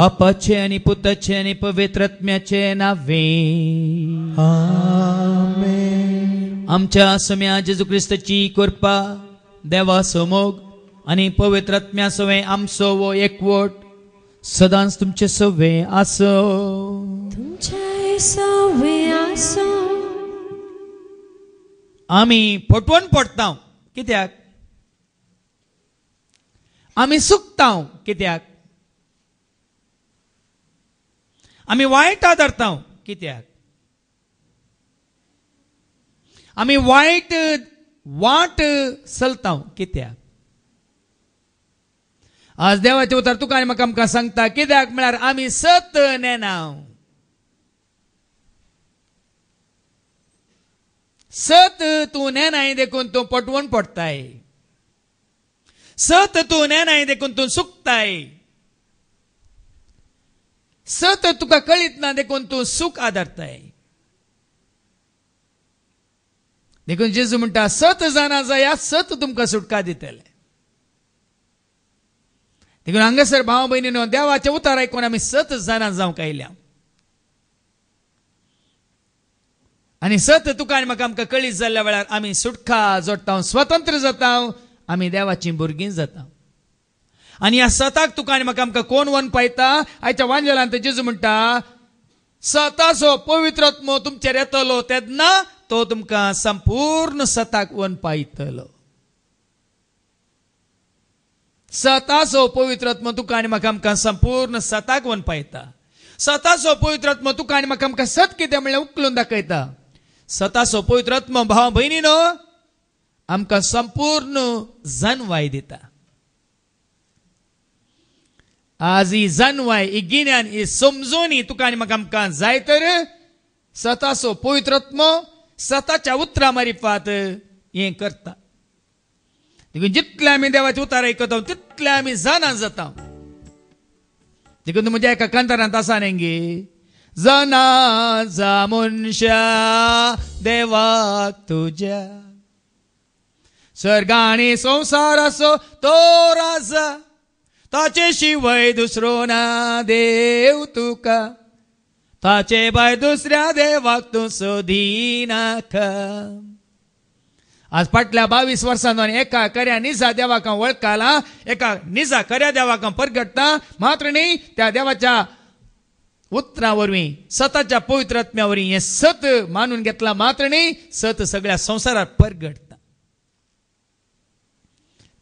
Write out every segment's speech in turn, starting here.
बापाचे आणि पुताचे आणि पवित्रत्म्याचे नावे आमच्या समया जेजू ख्रिस्तची कृपा देवा समोग आणि पवित्रत्म्या सवे आमचो व एकवट सदांच तुमचे सवे आसो तुमचे आम्ही पटवण पडता कित्याक आम्ही सुकता कित्याक आम्ही वाईट आदरता कित्याक आम्ही वाईट वाट चलता कित्याक आज देवाचे उतर तुका आणि म्हाका आमकां सांगता कित्याक म्हळ्यार आम्ही सत नेना सत तूं नेनाय देखून तू पटवण पडताय सत तूं नेनाय देखून तू सुकताय सत तुका कळीत ना देखून तूं सुख आदारताय देखून जेजू म्हणटा सत जाणा जाया सत तुमकां सुटका दितले देखून हांगासर भाव भयणीन देवाचे उतार आयकून आमी सत जाणां जावंक आयल्या आनी सत तुका आनी म्हाका आमकां कळीत जाल्ल्या वेळार आमी सुटका जोडटा स्वतंत्र जाता आमी देवाचीं भुरगीं जाता आनी ह्या सताक तुका आनी म्हाका आमकां कोण वन पायता आयच्या वांजलांत जेजू म्हणटा सतासो पवित्रत्मो तुमचेर येतलो तेन्ना तो तुमकां संपूर्ण सताक वन पायतलो सतासो पवित्रत्म तुका आनी म्हाका आमकां संपूर्ण सताक वन पायता सतासो पवित्रत्म तुका आनी म्हाका आमकां सत कितें म्हणल्यार उकलून दाखयता सतासो पवित्रत्म भाव भयणी न्हू आमकां संपूर्ण जनवाय दिता आजी जनवाय ginyan i समजोनी तुका म्हाका आमकां जाय तर स्वताचो पवित्रत्म स्वताच्या उतरां मारी पात हें करता देखून जितले आमी देवाचे उतार आयकता तितले आमी जाणा जाता देखून म्हज्या एका कांतारांत आसा नेंगे जना जा मनशा देवाक तुज्या स्वर्ग आनी संवसाराचो तो राजा ताचे शिवाय दुसरो ना देव तुका ताचे बाय दुसऱ्या देवाक तू सोदी आज फाटल्या बावीस वर्सांनी एका खऱ्या निजा देवाक वळखाला एका निजा खऱ्या देवाक परगडता परगटता मात्र त्या देवाच्या उतरां वरवीं सताच्या पवित्र सत मानून घेतला मात्र न्ही सत सगळ्या संसारात परगड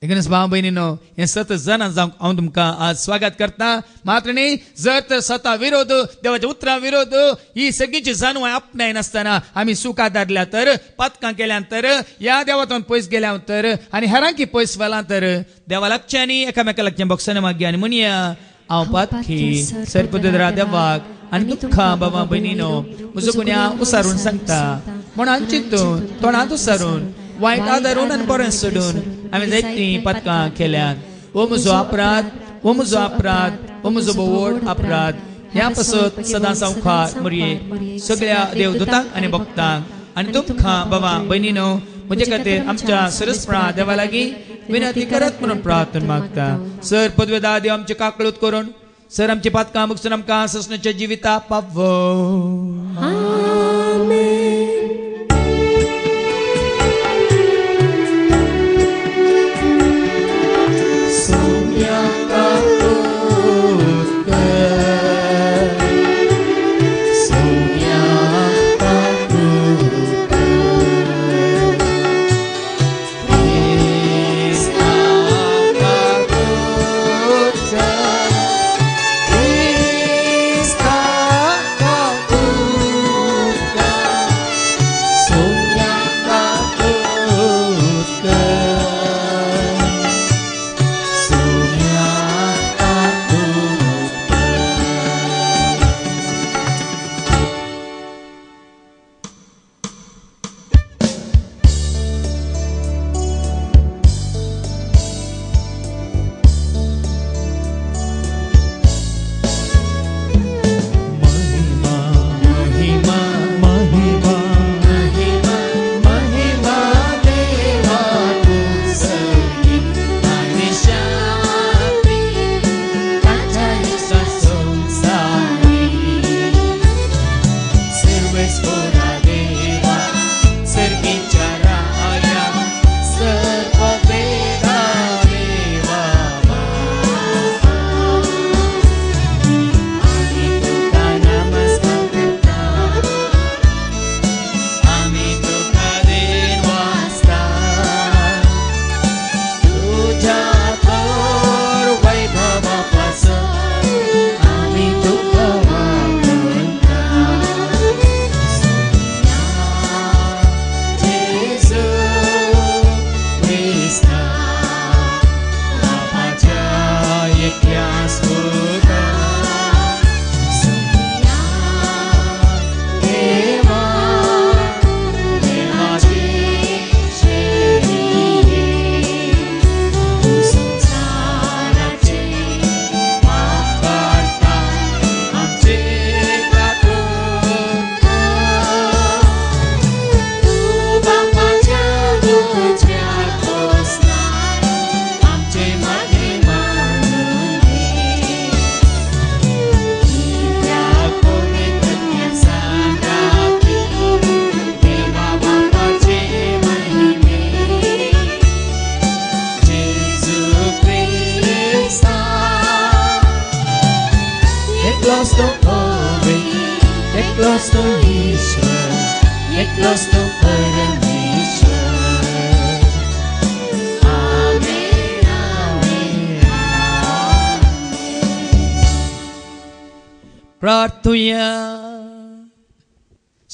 देखूनच भाव भयणीनो हे सत जाणा जावंक हांव तुमकां आज स्वागत करता मात्र न्ही जर तर स्वता विरोध देवाच्या उतरा विरोध ही सगळीची जाणवाय आपणाय नसताना आम्ही सुखा धरल्या तर पातकां केल्यानंतर या देवातून पयस गेल्या तर आनी हेरांकी पयस व्हेलां तर देवा लागचें एकामेका लागचें बॉक्सांनी मागे आनी म्हणया हांव पातखी सरपदरा देवाक आनी दुःखा बाबा भयणीनो म्हजो गुन्यांव उसारून सांगता म्हणून चिंतून तोंडात उसारून वायट आदारून आनी बरें सोडून हांवें जायती पदकां केल्यात हो म्हजो अपराध हो म्हजो अपराध हो म्हजो बोवड अपराध ह्या पासत सदांच हांव मुरये सगळ्या देवदूतांक आनी भक्तांक आनी तुमकां बाबा भयणीनो म्हजे खातीर आमच्या सरस्पणा देवा लागीं विनंती करत म्हणून प्रार्थना मागता सर पदवेदा देव आमचे काकळूत करून सर आमची पातकां मुगसून आमकां सस्नच्या जिविता पावो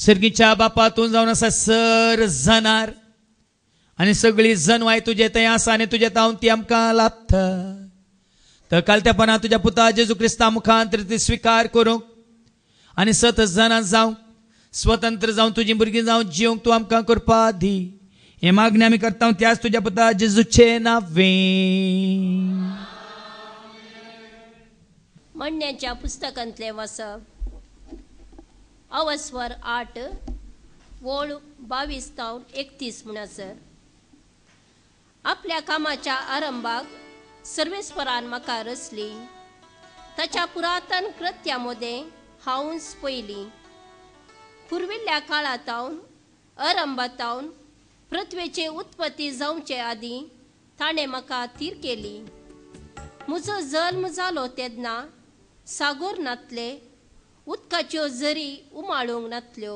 सर्गीच्या बापातून जाऊन असा सर जाणार आणि सगळी जण तुझे तय आसा आणि तुझे ताऊन ती आमकां लाभत तर कालत्यापणा तुझ्या पुता जेजू क्रिस्ता मुखांतर ती स्वीकार करूंक आणि सत जाणां जावं स्वतंत्र जावन तुझी भुरगीं जावं जिवंक तूं आमकां करपा दी हे मागणी आम्ही करता त्याच तुझ्या पुता जेजूचे नावे म्हणण्याच्या पुस्तकांतले वाचप अवस्वर आठ ओळ बावीस तावन एकतीस म्हणसर आपल्या कामाच्या आरंभाक सर्वेस्वरान म्हाका रचली ताच्या पुरातन कृत्या मोदें हांवच पयली पुर्विल्ल्या काळात अरंभातावन पृथ्वेचे उत्पत्ती जावचे आदी ताणें म्हाका थीर केली म्हजो जल्म जालो तेदना सागोर नातले उदकाच्यो झरी उमाळूंक नातल्यो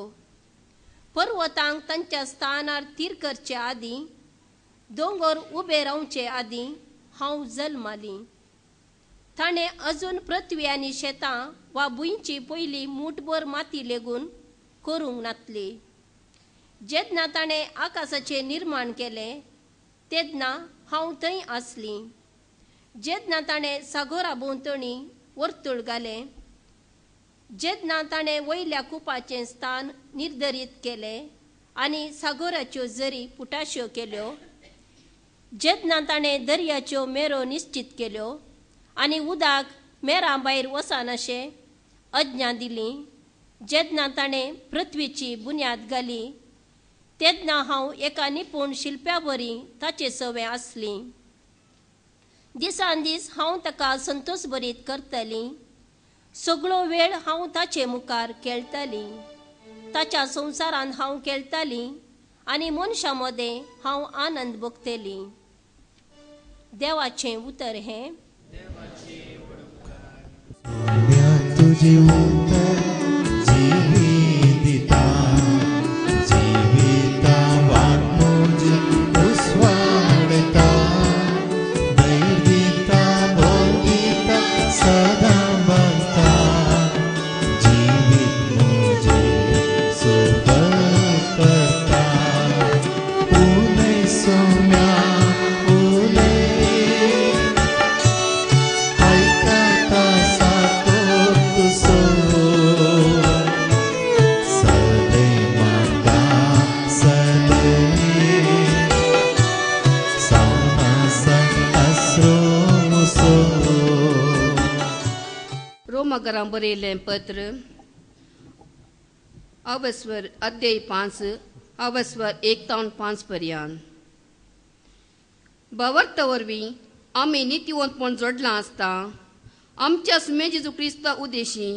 पर्वतांक तांच्या स्थानार तीर करचे आदीं दोंगर उबे रावचे आदीं हांव जल्माली ताणें अजून पृथ्वी आनी शेतां वा भुंयची पयलीं मूठभर माती लेगून करूंक नातली जेदना ताणें आकाशाचें निर्माण केलें तेदना हांव थंय आसलीं जेदना ताणें सागोरा भोंवतणी वर्तुळ घालें जेदना ताणें वयल्या कुपाचें स्थान निर्धरीत केलें आनी सागोराच्यो जरी पुटाश्यो केल्यो जेदना ताणें दर्याच्यो मेरो निश्चित केल्यो आनी उदक मेरा भायर वसानशें अज्ञा दिली जेदना ताणें पृथ्वीची बुन्याद घाली तेदना हांव एका निपूण शिल्प्या वरी ताचे सवय आसली दिसान दीस हांव ताका संतोष बरीत करतली सगळो वेळ हांव ताचे मुखार केळटलीं ताच्या संवसारान हांव केळटलीं आनी मनशा मदें हांव आनंद भोगतलीं देवाचें उतर हें तुझी programme borelin पत्र अवस्वर અધ્યય પાંચ अवस्वर એકતાવન पांच पर्यान बवर्त वरवीं आमी नितिवंतपण जोडला आसता आमच्या सुमे जेजू क्रिस्त उदेशी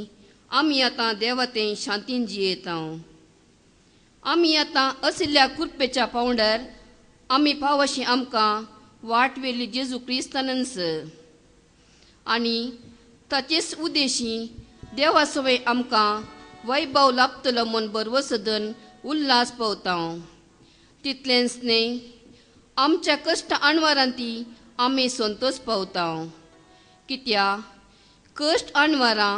आमी आतां देवते शांतीन जियेता आमी आता असल्या कुर्पेच्या पावंडार आमी पावशी आमकां वाट वेली जेजू क्रिस्तानंस आनी ताचेच उद्देशी देवा सवय आमकां वैभव लाभतलो म्हूण बरवो सदन उल्हास पावता तितलेंच न्ही आमच्या कश्ट ती आमी संतोष पावता कित्या कश्ट अणवारां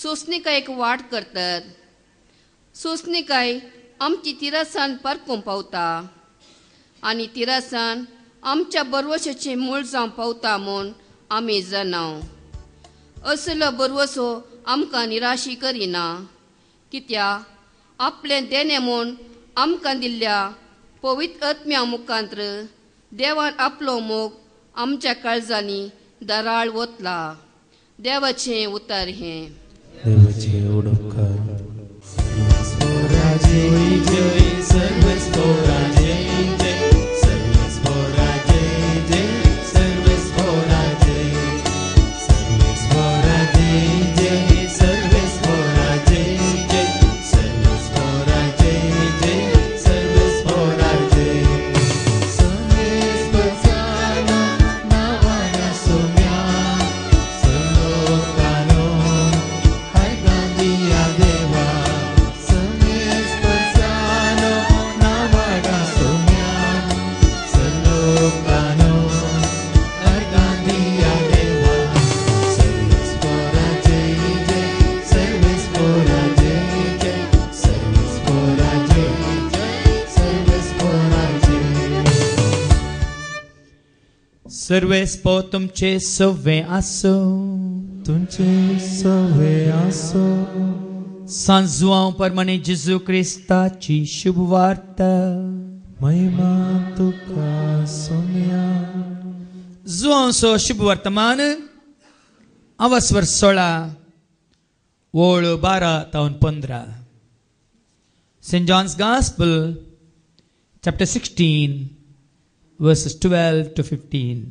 सोसणिकायेक वाट करतात सोसणिकाय आमची तिरासान पारखूंक पावता आनी तिरासान आमच्या बरवशाचें मूळ जावं पावता म्हूण आमी जनाव असलो भरवसो आमकां निराशी करिना कित्या आपलें देने म्हूण आमकां दिल्ल्या पवित्र आत्म्या मुखांत्र देवान आपलो मोग आमच्या काळजांनी दराळ वतला देवाचें उतार हें सर्व तुमचे सव्वे आसो तुमचे सव्वे आसो सांजुआ परमाने जिजू क्रिस्ताची शुभवार्ता महिमा तुका सोम्या जुआव सो शुभ वर्तमान अवस्वर सोळा ओळ बारा तावन पंधरा Saint John's Gospel chapter sixteen verses 12 to fifteen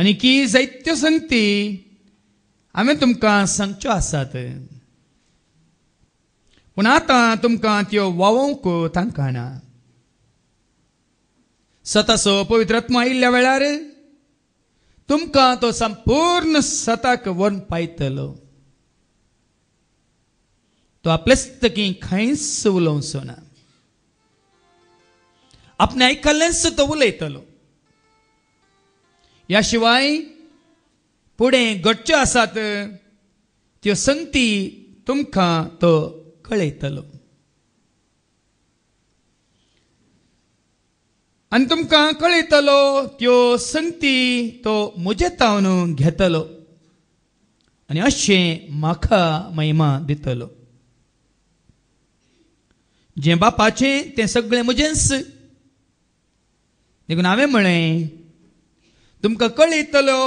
आनी की जैत्यो संती हमें तुमका सांगच्यो आसात पूण आतां तुमकां त्यो वावोवंक तांकां ना सतासो पवित्रात्म आयिल्ल्या वेळार तुमकां तो संपूर्ण सताक वन पायतलो तो आपलेच तकी खंयच उलोवचो ना आपणें आयकल्लेंच तो उलयतलो याशिवाय पुढे गटच्यो आसात त्यो संगती तुमकां तो कळयतलो आनी तुमकां कळयतलो त्यो संगती तो म्हजे तावन घेतलो आनी अशें म्हाका महिमा दितलो जें बापाचें तें सगळें म्हजेंच देखून हांवें म्हळें तुमकां कळयतलो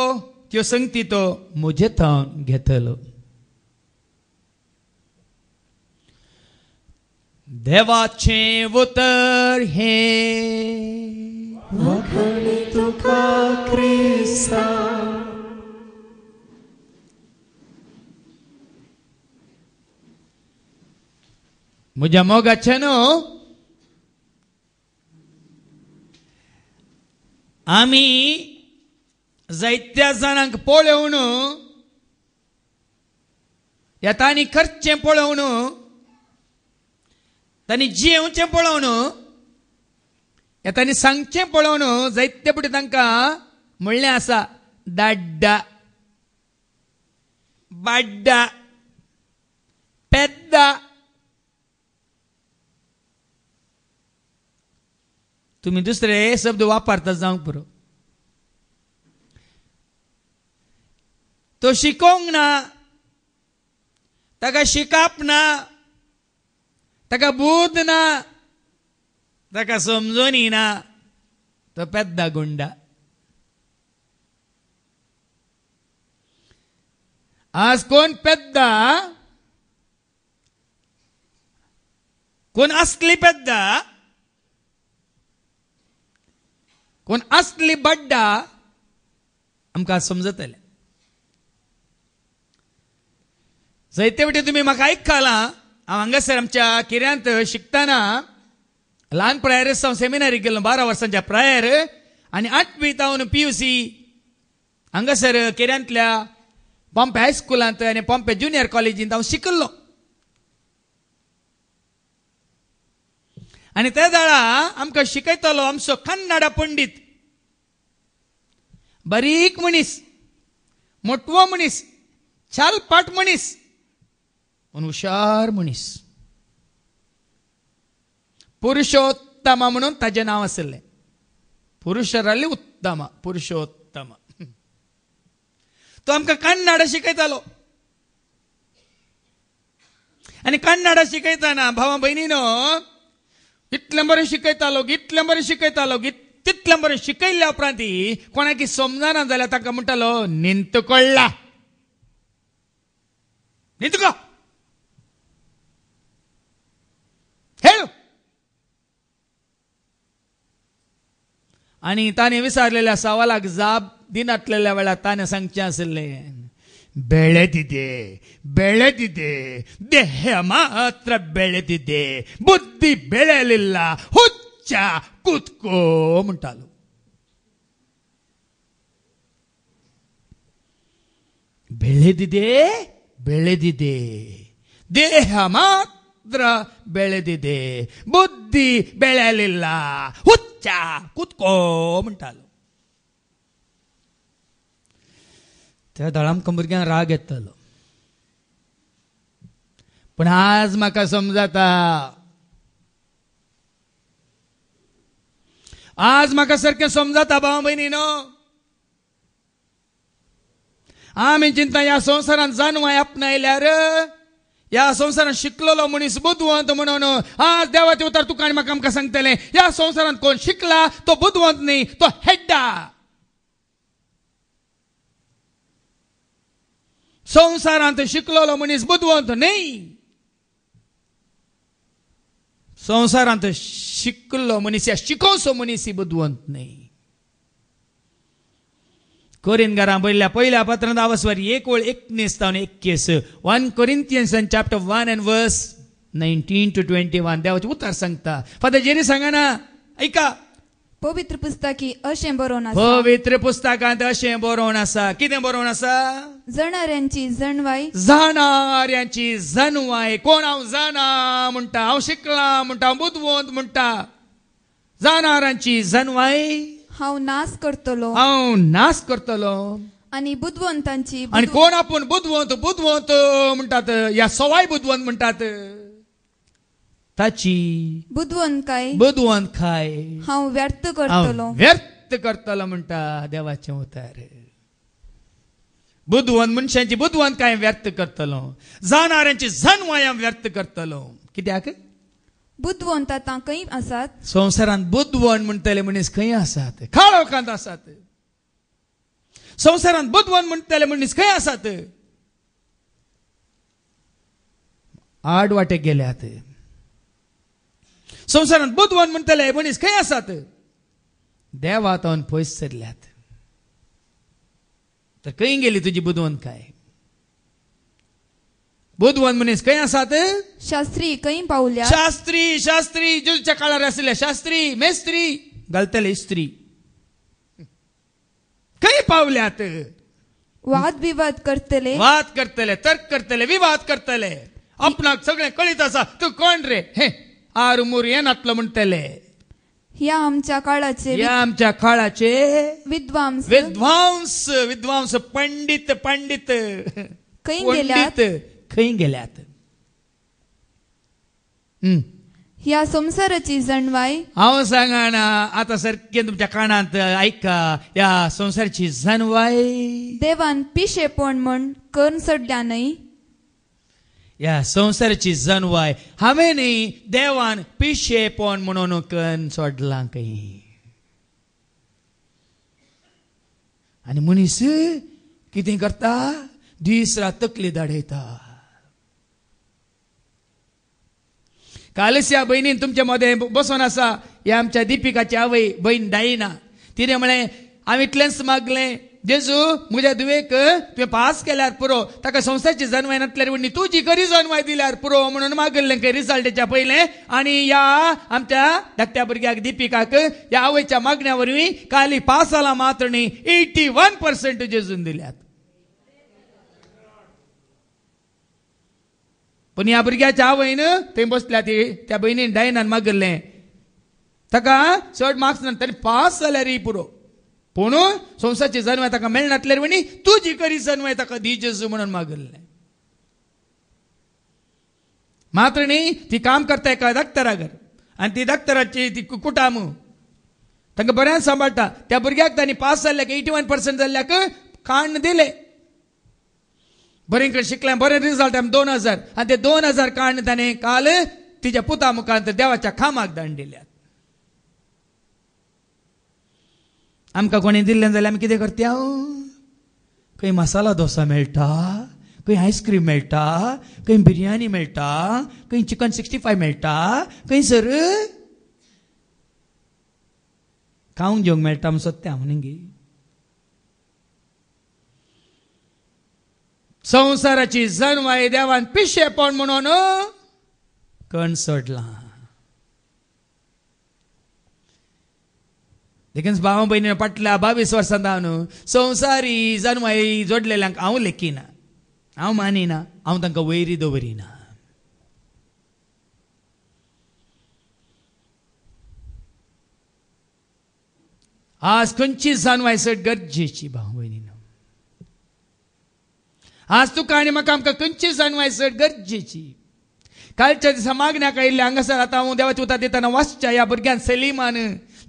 त्यो संगती तो म्हजे थावन घेतलो देवाचे उतर हे तुका म्हज्या मोगाचे न्हू आमी जायत्या जणांक पळवणू येतानी करचे पळव आणि जिवचे पळवणू येतानी सांगचे तांकां जैतेपुढे तांका दाड्डा बाड्डा पेद्दा तुम्ही दुसरे शब्द वापरता जाऊ पो तो शिकोक ना ताका शिकाप ना ताका बुद्ध ना ताका समजणी ना तो पेद्दा गुंडा आज कोण पेदा कोण असली पेदा कोण असली बड्डा समजत समजतलें जैते तुम्ही म्हाका आयकला हांव हांगासर आमच्या किऱ्यांत शिकताना लहान प्रायर हांव सेमिनारीक गेल्लो बारा वर्सांच्या प्रायर आणि आठवी तावून पी यू सी हांगासर केऱ्यांतल्या पॉम्पे हायस्कुलांत आनी पॉम्पे ज्युनियर कॉलेजींत हांव शिकल्लो आणि त्या जाळा आमकां शिकयतलो आमचो कन्नडा पंडीत बारीक मनीस मोटवो मनीस पाट मनीस म्हणून हुशार मनीस ಪುರುಷೋತ್ತಮ नाव ನಾವಸಲ್ಲೇ उत्तम पुरुषोत्तम पुरुषोत्तम तो आमका कन्नड शिकयतालो आणि कन्नडा शिकयताना भावा बहिणीनो इतलें बरें शिकयतालो इतलें बरें शिकयतालो तितलें बरें शिकयल्या उपरांत कोणाकी समजना जाल्यार ताका म्हणटालो निंत कळ्ळा निंतको आणि ताने विसरलेल्या सवाला दिन दिनाटलेल्या वेळा ताने सांगचे असे दिहात बेळे दि दिदे बुद्धी बेळेल हुच्च्या कुदको म्हणतो बेळे दि दे बेळे दि मात्र ಮಾತ್ರ ಬೆಳೆದಿದೆ ಬುದ್ಧಿ ಬೆಳೆಯಲಿಲ್ಲ ಹುಚ್ಚ ಕುತ್ಕೋಮಂಟಾಲು तेव्हा दळाम राग येतलो पण आज म्हाका समजाता आज म्हाका सारखें समजाता भाव भयणी न्हू आमी चिंता ह्या संवसारान जानवां आपणायल्यार या संसारात शिकलेलो मनीस बुद्धवंत म्हणून आज देवाचे उतार तुका आनी म्हाका आमकां सांगतले या संसारात कोण शिकला तो बुद्धवंत नाही तो हेड्डा संसारात शिकलेलो मनीस बुद्धवंत नाही संसारात शिकलो मनीस या शिकोसो मनीस ही बुधवंत न्ही Korean घरां बरयल्या poila पत्रांत avasvar एक ol ek nestan ek kes. 1 Corinthians and one 1 verse verse to twenty one देवाचे उतार सांगता फादर जेरी सांगा ऐका पवित्र पुस्तकी अशें बरोवन आसा पवित्र पुस्तकांत अशें बरोवन आसा कितें बरोवन आसा जाणाऱ्यांची जणवाय जाणाऱ्यांची जणवाय कोण हांव जाणा म्हणटा हांव शिकलां म्हणटा हांव बुदवंत म्हणटा जाणाऱ्यांची जणवाय हांव नाश करतलो हांव नाश करतलो आणि बुधवंतांची आणि कोण आपण बुधवंत बुधवंत म्हणतात या सवाय बुद्वंत म्हणतात ताची बुधवंत काय बुधवंत काय हांव व्यर्थ करतलो व्यर्थ करतलो म्हणता देवाचे उतर बुधवंत मनशांची बुधवंत काय व्यर्थ करतलो जाणाऱ्यांची जन व्यर्थ करतलो कित्याक बुद्धवंत तां कई आसात संवसारांत बुद्धवण म्हणटले मनीस खंय आसात काळोखांत आसात संवसारांत बुद्धवण म्हणटले मनीस खंय आसात आठ वाटे गेल्यात संवसारांत बुद्धवण म्हणटले मनीस खंय आसात देवा तावन पयस सरल्यात तर खंय गेली तुजी बुद्धवंत काय බුදුවන් मनीस खंय आसात शास्त्री කයින් पावल्या शास्त्री शास्त्री ජුල් काळार රසල शास्त्री मेस्त्री ගල්තල स्त्री कई पावल्यात वाद विवाद करतले वाद करतले तर्क करतले विवाद करतले आपणाक सगळे कळीत असा तू कोण रे हे आर मुर येनातलं म्हणतले या आमच्या काळाचे या आमच्या काळाचे विद्वांस विद्वांस विद्वांस पंडित पंडित खंय गेल्यात खंय गेल्यात या संसाराची जणवाय हांव सांगाना आता सारखे तुमच्या कानांत आयका या संसाराची जणवाय देवान पिशे पण म्हण कर्ण सोडल्या न्हय या संसाराची जणवाय हांवें न्ही देवान पिशेपण म्हणून कन सोडलां खंय आनी मनीस कितें करता दीस रात तकली दाडयता कालच या बहिणीन तुमच्या मध्ये बसून आसा या आमच्या दिपिकाची आवय बहीण डायना तिने म्हळे आम्ही इतलेच मागले जेजू म्हज्या दुवेक तुवें पास केल्यार पुरो ताका संस्थेची जन्माय नातल्यार म्हणणी तुजी जी खरी जन्माय दिल्यार पुरो म्हणून मागल्लें खंय रिझल्टच्या पयलें आणि या आमच्या धाकट्या भुरग्याक दिपिकाक ह्या आवयच्या मागण्या काली पास जाला मात्र न्ही एटी वन पर्सेंट जेजून दिल्यात पण ह्या भुरग्याच्या आवयन थंय बसल्या ती त्या भयणीन डायनान मागले ताका चड मार्क्स ना तरी पास जाल्यार पुरो पूण संवसाची जन्म ताका मेळनातल्यार म्हणी जी करी जन्म ताका दी म्हणून मागले मात्र न्ही ती काम करता एका घर आनी ती दाक्तराची ती कुटाम तांकां बऱ्यान सांबाळटा त्या भुरग्याक तांणी पास जाल्ल्याक एटी वन पर्सेंट जाल्ल्याक खाण दिले बरेकडे शिकले बरे रिझल्ट दोन हजार आणि ते दोन हजार काण ताणे काल तिच्या पुता मुखांत देवाच्या खामाक दांड दिल्यात आमकां कोणी दिल्लें जाल्यार आमी कितें करता खंय मसाला डोसा मेळटा खंय आयस्क्रीम मेळटा खंय बिर्याणी मेळटा खंय चिकन सिक्स्टी फाय मेळटा खंय सर खावंक जेवंक मेळटा म्हूण सोदता हांव न्ही संवसाराची जनवाय देवान पिशेपण म्हणून कण सोडला देखील भाव भयणी पाटल्या बावीस वर्सां न्हू संवसारी जनवाई जोडलेल्यांक हांव लेखिना हांव मानिना हांव तांकां वयरी दवरिना आज खंयची जाणवाय सट गरजेची भाव भयणी आज तुका आनी म्हाका आमकां खंयची सर गरजेची कालच्या दिसा मागण्याक आयिल्ले हांगासर आतां हांव देवाची उतार दिताना वाचच्या ह्या भुरग्यान सलीमान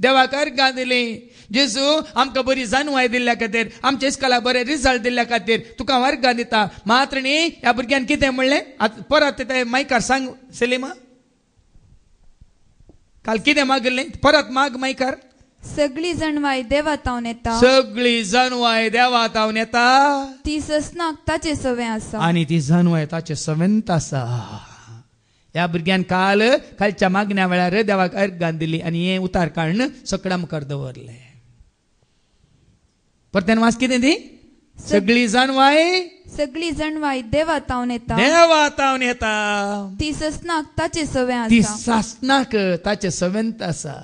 देवाक अर्घां दिलीं जेजू आमकां बरी जाणवाय दिल्ल्या खातीर आमच्या इस्कॉलाक बरे रिजल्ट दिल्ल्या खातीर तुका हांव अर्घां दिता मात्र न्ही ह्या भुरग्यान कितें म्हणलें आतां परत ते मायकार सांग सलीमा काल कितें मागिल्लें परत माग मायकार सगळी जण वायदे वातावन येता सगळी जण वायद्या वातावन येता ती ससनाक ताचे सवे आसा आनी ती जणवाय ताचे सवंत आसा ह्या भुरग्यान काल कालच्या मागण्या वेळार देवाक अर्घ दिली आणि हे उतार काढणं सकडा मुखार दवरले परत्यान वास कितें ती सगळी जण वाय सगळी जण वायदे वातावन येता देव येता ती ससनाक ताचे सवय ती सासनाक ताचे सवंत आसा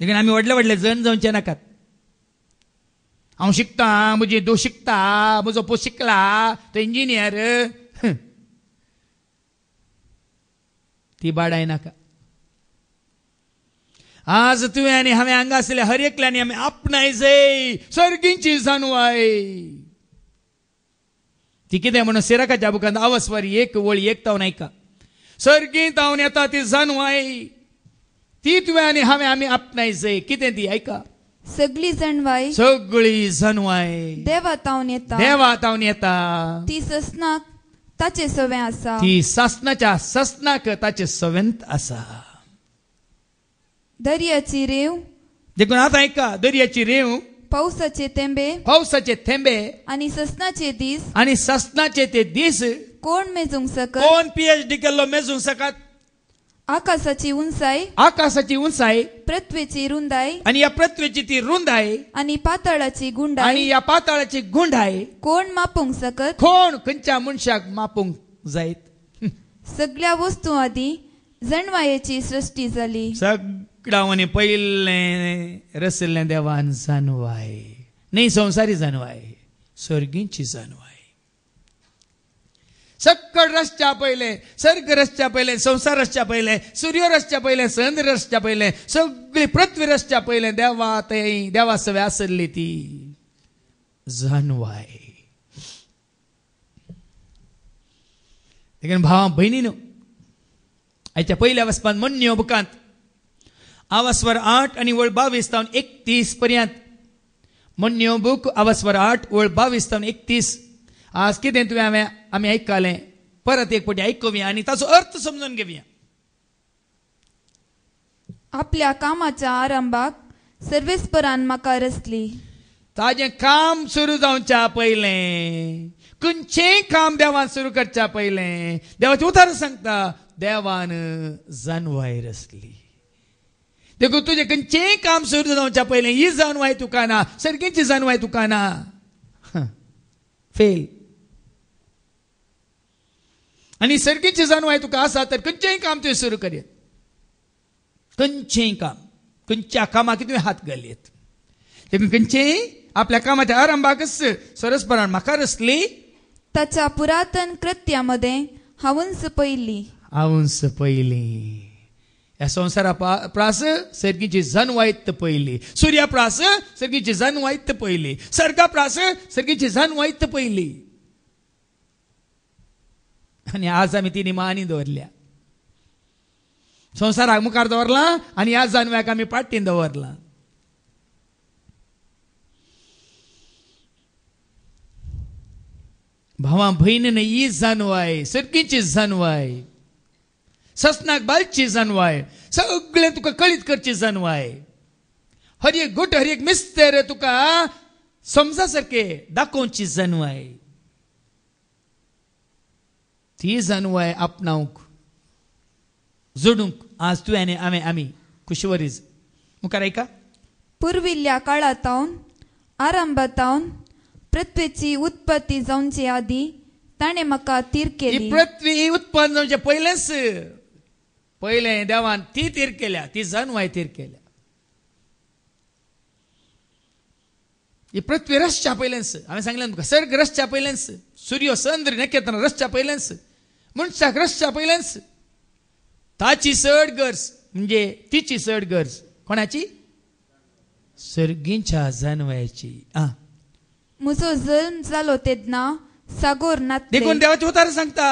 लेकिन आम्ही व्हडले व्हडले जण जावचे नाकात हांव शिकता म्हजी दो शिकता म्हजो पो शिकला तो इंजिनियर ती बाडाय नाका आज तुवें आणि हवे अंग असले हर आम्ही आमी आपणायजय सर्गींची जाणवाय ती कितें म्हणून सिराकाच्या बुकांत आवस्वारी एक वळी एक तावन ऐका सर्गींत हांव येता ती आहे ती तुवें हांवें आमी अपनायचे किती ती ऐका सगळी जणवाई सगळी जणवाय देवा तावन येता देवा येता ती ससनाक ताचे सवे असा ती सासनाच्या ससनाक ताचे सवेंत आसा दर्याची रेव देखून आता ऐका दर्याची रेव पावसाचे थेंबे पावसाचे थेंबे आणि ससनाचे दिस आणि ससनाचे ते दीस कोण मेजूंक सकत कोण पीएचडी केल्लो मेजूंक सकत आकाशाची उंच आकाशाची उंच आहे पृथ्वीची रुंद आणि या पृथ्वीची ती रुंद आहे आणि पाताळाची गुंड आणि या पाताळाची गुंड आहे कोण मापूंक सकत कोण खंच्या मनशाक मापूंग जायत सगळ्या वस्तू आधी जणवायची सृष्टी झाली म्हणे पहिले रसलने देवान जानवाय नाही संसारी जाणवाय स्वर्गींची जानवाय सक्कड रसच्या पहिले सर्ग रसच्या पहिले संसार रसच्या पहिले सूर्य रसच्या पहिले चंद्र रसच्या पहिले सगळी पृथ्वी रसच्या पहिले देवा ते देवा सवय ती जाणवाय भाव भावा बहिणीनं आयच्या पहिल्या वस्पान मन्य उपकांत आवास्वर आठ आणि वळ बावीस तावून एकतीस पर्यंत मन्य बुक आवास्वर आठ वळ बावीस तावून एकतीस आज कितें तुवें हांवें आमी आयकतालें परत एक फावटी आयकुया आनी ताचो अर्थ समजून घेवया आपल्या कामाच्या आरंभाक सर्वेस्परान म्हाका रचली ताजें काम सुरू जावच्या पयलें खंयचेंय काम देवान सुरू करच्या पयलें देवाचें उदाहरण सांगता देवान जनवाय रचली देखून तुजें खंयचेंय काम सुरू जावच्या पयलें ही जनवाय तुका ना सारकेची जानवाय तुका ना फेल आणि सर्गीचे जाणू आहे तुका आसा तर खंयचेंय काम तुवें सुरू करीत खंयचेंय काम खंयच्या कामाक तुवें हात घालयेत देखून खंयचेंय आपल्या कामाच्या आरंभाकच सरसपणान म्हाका रसली ताच्या पुरातन कृत्यामध्ये हावंस पहिली हावंस पहिली या संसारा प्रास सर्गीची जनवायत्त पहिली सूर्या प्रास सर्गीची जनवायत्त पहिली सर्गा प्रास सर्गीची जनवायत पहिली आणि आम्ही तिने मानी दवरल्या संसार मुखार दवरला आणि या जाणव्याक आम्ही पाट्टीन दवरला भावा भयणीने ई जानवाय सरकीची जाणवाय ससनाक बालची जाणवाय सगळे तुका कळीत करची जाणवाय हर एक गोट हर एक मिस्तेर तुका समजा सारखे दाखोवची जानवाय तीज अनुवाय आपणावंक जोडूंक आज तुवें आम्ही आमी कुशिवरीज मुखार आयका पुर्विल्ल्या काळातावन आरंभातावन पृथ्वीची उत्पत्ती जावचे आदी ताणे मका तीर केली पृथ्वी उत्पन्न जावचे पयलेंच पयलें देवान ती तीर केल्या ती जनवाय तीर केल्या ही पृथ्वी रसच्या पयलेंच हांवें सांगलें तुमकां सर्ग रसच्या पयलेंच सूर्य चंद्र नखेत्र रसच्या पयलेंच म्हणून साखरस छापयल्यानच ताची चड गर्स म्हणजे तिची चड गर्स कोणाची सर्गींच्या जनवायची आ म्हजो जन्म जालो तेदना सागोर ना देखून देवाचे उतार सांगता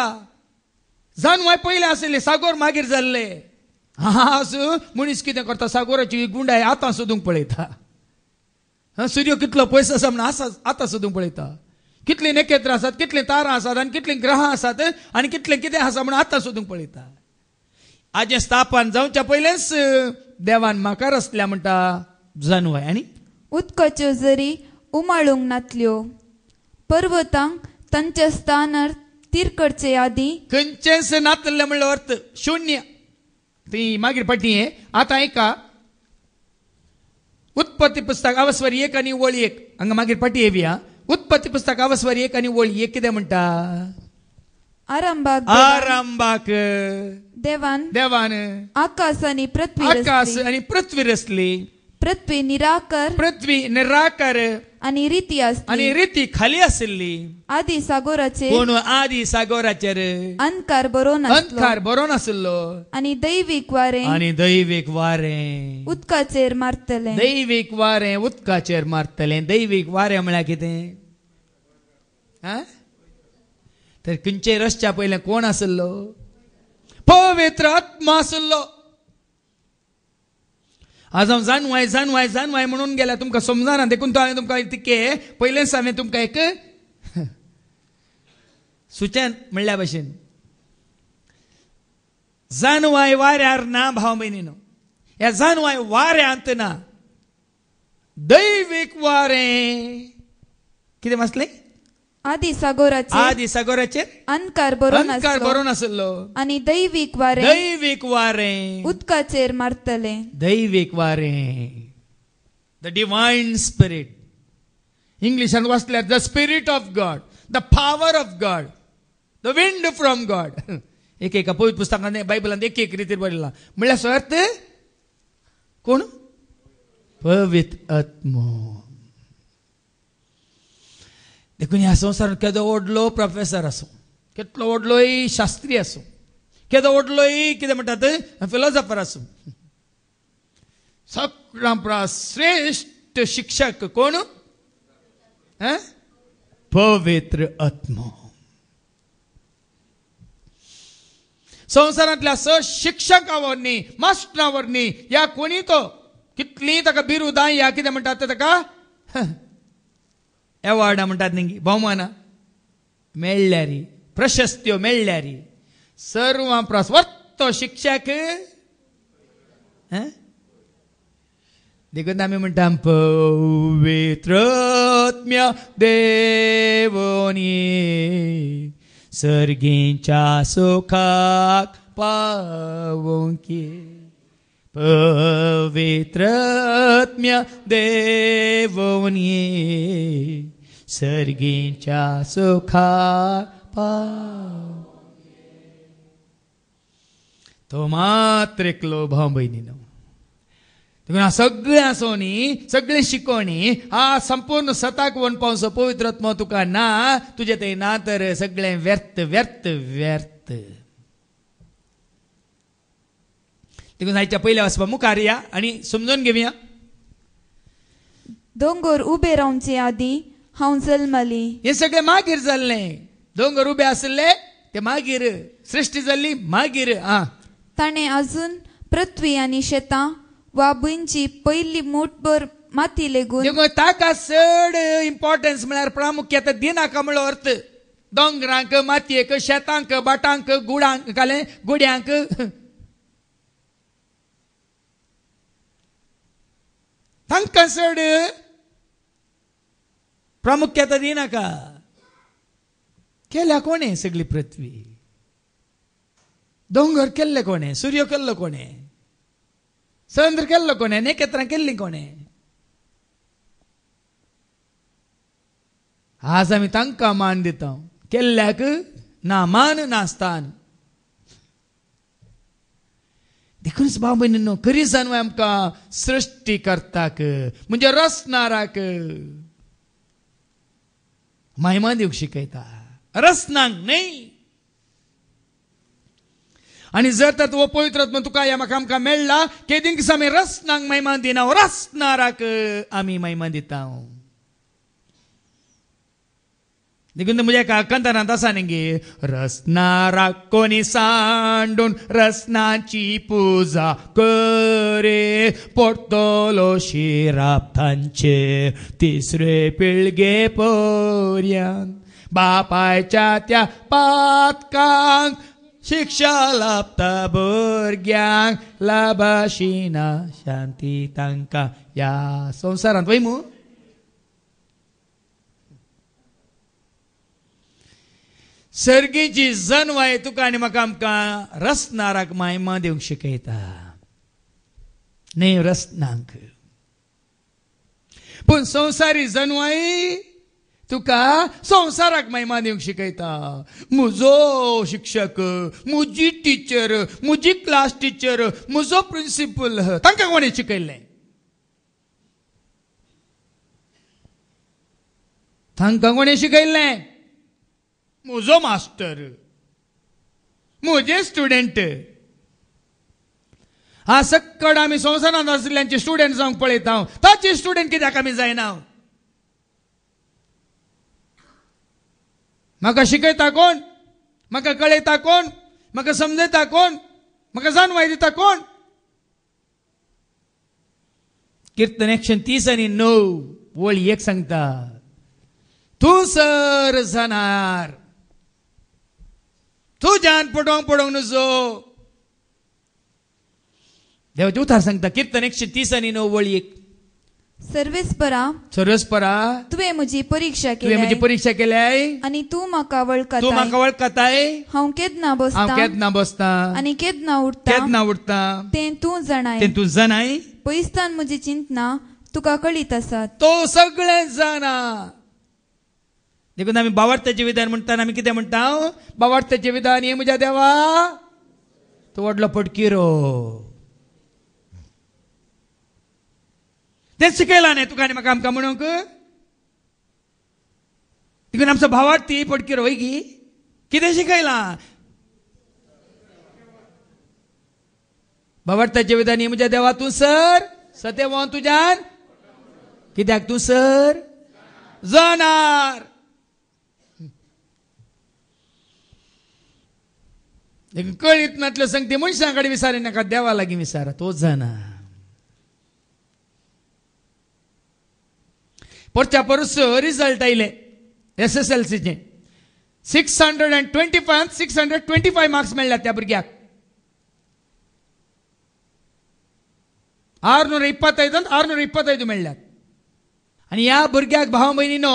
जानवाय पहिले आसले सागोर मागीर जाल्ले आसूं मनीस कितें करता सागोराची गुंडाय आतां सोदूंक पळयता सूर्य कितलो पयस आसा म्हण आसा आतां सोदूंक पळयता कितले नखेत्रां आसात कितले तारां आसात आनी कितले ग्रह आसात आनी कितले कितें आसा म्हण आतां सोदूंक पळयता आजे स्थापन जावच्या पयलेंच देवान म्हाका रचल्या म्हणटा जनुय आनी उदकाच्यो जरी उमाळूंक नातल्यो पर्वतांक तांच्या स्थानार तीर करचे आदी खंयचेच नातल्ले म्हणलो अर्थ शून्य ती मागीर फाटी हे आतां एका उत्पत्ती पुस्तक अवस्वर एक आनी वळी एक हांगा मागीर फाटी येवया उत्पत्ती पुस्तक स्वर एक आणि ओळ एक किती म्हणटा आरंभाक आरंभाक देवान आकाश आणि पृथ्वी आकाश आणि पृथ्वी रसली पृथ्वी निराकार पृथ्वी निराकार आणि रीती आणि रीती खाली असली आदी सागोराचे कोण आदी सागोराचे अंकार बरोन अंधकार बरो आसलो आणि दैवीक वारे आणि दैवीक वारे उदकाचेर मारतले दैविक वारे उदकाचेर मारतले दैवीक वारे म्हळ्यार कितें तर किंचे रसच्या पयले कोण आसलो पवित्र आत्मा आसलो आज हांव जाणवाय जाणवाय जाणवाय म्हणून गेल्या तुमकां समजना देखून तो हांवें तुमकां इतके पयलेच हांवें तुमकां एक सुचन म्हणल्या भाशेन जाणवाय वाऱ्यार ना भाव भयणीनो ह्या जाणवाय वाऱ्यांत ना दैविक वारें कितें मासलें आदि सगोराचे आदि सगोराचे अंकार बरोबर अंकार बरोबर असलो आणि दैविक वारे दैविक वारे उदकाचेर मारतले दैविक वारे द डिवाइन स्पिरिट इंग्लिशान वाचल्यार the spirit of God the power of God the wind from God एक एका पवित्र पुस्तकाने बायबलान एक एक रीती बोलला म्हणल्यार सर्त कोण पवित्र आत्मो देखुन આ સંસાર કેદો ઓડલો प्रोफेसर असो કેટલો ઓડલો शास्त्री असो હસો કેદો ઓડલો એ कितें म्हणटात फिलॉसॉफर हसो सगळ्या श्रेष्ठ शिक्षक कोण हैं पवित्र आत्मा संवसारांतल्या शिक्षकावरनी मास्टरांवरनी या कोणी तो कितली ताका बिरुदां या कितें म्हणटात ताका अॅवॉर्डा म्हणतात बहुमाना मेळ्यारी प्रशस्त्य मेळ्यारी सर्व प्रस शिक्षक देखत आम्ही म्हणतात पवित्रात्म्या देवनी सर्गीच्या सुखावं की पवित्रात्म्या देवनी सर्गींच्या सुखा पा तो मात्र एकलो भाव भयणीनं देखून सगळ्या सोनी सगळे शिकोणी हा संपूर्ण सताक वनपावचो पवित्रत्म तुका ना तुझे ते ना तर सगळें व्यर्थ व्यर्थ व्यर्थ देखून आयच्या पयल्या वचपा मुखार या आनी समजून घेवया दोंगर उबे रावचे आदी हौसल मली हे सगळे मागीर झाले दोंगर उभे असले ते मागीर सृष्टी झाली मागीर आ ताणें अजून पृथ्वी आणि शेतां वा बुंची पयली मुठभर माती लेगून ताका चड इम्पॉर्टन्स म्हळ्यार प्रामुख्यता दिनाका म्हणलो अर्थ दोंगरांक मातयेक शेतांक बाटांक गुडांक गुड्यांक तांकां चड प्रामुख्यात नका केल्या कोणे सगळी पृथ्वी दोंगर केल्ले कोणे सूर्य केल्लो कोणे चंद्र केल्लो कोणे नेकेत्रां केल्ली कोणे आज आम्ही तांकां मान दिता केल्ल्याक ना मान ना स्थान देखूनच भाव बहिणींनो करी जाणवं आमकां सृष्टी करताक म्हणजे रचणाराक మహిమాదేవికి షికైతా शिकयता रसनांग नाही आणि जर तर अपवित्रत्म तुका या का मेळला केदिंग समे हो, रस नांग महिमान दिना रस नाराक आम्ही महिमान दिता ನಿಗುಂದು ಮುಜೆ ಅಕ್ಕಂತಾನ ಅಂತ ನಿಂಗೆ ರಸ್ನ ರಾಕೋನಿ ಸಾಂಡೋನ್ ರಸ್ನಾಚಿ ಪೂಜಾ ಕೋರೆ ಪೊಡ್ತೋಲೋ ಶಿರಾಪ್ ತಂಚೆ ತಿಸ್ರೆ ಪಿಳ್ಗೆ ಪೋರ್ಯಾನ್ बापायच्या त्या पातकांक शिक्षा लाभता भुरग्यांक लाभाशिना शांती तांकां ह्या संवसारांत वय मू सर्गीची जन वाय तुका आणि म्हाका आमकां रसनाराक मायमा दिवंक शिकयता न्ही रसनांक पण संसारी जनवाय तुका संसाराक महिमा दिवंक शिकयता म्हजो शिक्षक म्हजी टिचर म्हजी क्लास टिचर म्हजो प्रिंसिपल तांकां कोणी शिकयल्लें तांकां कोणी शिकयल्लें मुझो मास्टर मुझे स्टुडंट हा सक्कड आम्ही संवसारांत असल्याचे स्टुडंट जाऊन पळयता हांव ताचे स्टुडंट कित्याक आमी जायना हांव म्हाका शिकयता कोण म्हाका कळयता कोण म्हाका समजयता कोण म्हाका जाणवाय दिता कोण कीर्तन एकशे तीस आणि नऊ वळी एक सांगता तू सर जाणार जान पडोंग पडोंग नजो देवाचे उतार सांगता कीर्तन एकशे तीस आणि नऊ वळीक सर्वेस्परा परा परा तुवें म्हजी परीक्षा केली म्हजी परीक्षा केल्याय आणि तू म्हाका वळखता तू म्हाका वळखताय हांव ना बसता हांव ना बसता आणि ना उठता ना उठता ते तू जाणाय ते तू जाणाय पयस्तान म्हजी चिंतना तुका कळीत असत तो सगळें जाणा देखून आम्ही बावार्थाचे विधान म्हणतात आम्ही किती म्हणटा बावार्थाचे विधान हे म्हज्या देवा तो व्हडलो पटकिरो तेच शिकयला न्ही तुका म्हाका आमकां म्हणूंक देखून आमचो भावार्थी ती पटकिरो होय गी कितें शिकयलां विधान हे म्हज्या देवा तू सर सतेव तुज्यान कित्याक तू सर जाणार कळ इतनातलं ते मनशांकडे विसारे नका देवा लागी विसारा तो जाणा परच्या परस रिझल्ट आयले एस एस एल सीचे six hundred and twenty five six hundred twenty five marks मेळ्ळ्यात त्या भुरग्याक आरनूर ಇಪ್ಪತ್ತೈದು आरनूर ಆರ್ನೂರ ಇಪ್ಪತ್ತೈದು आणि या भुरग्याक भाव भयणीनो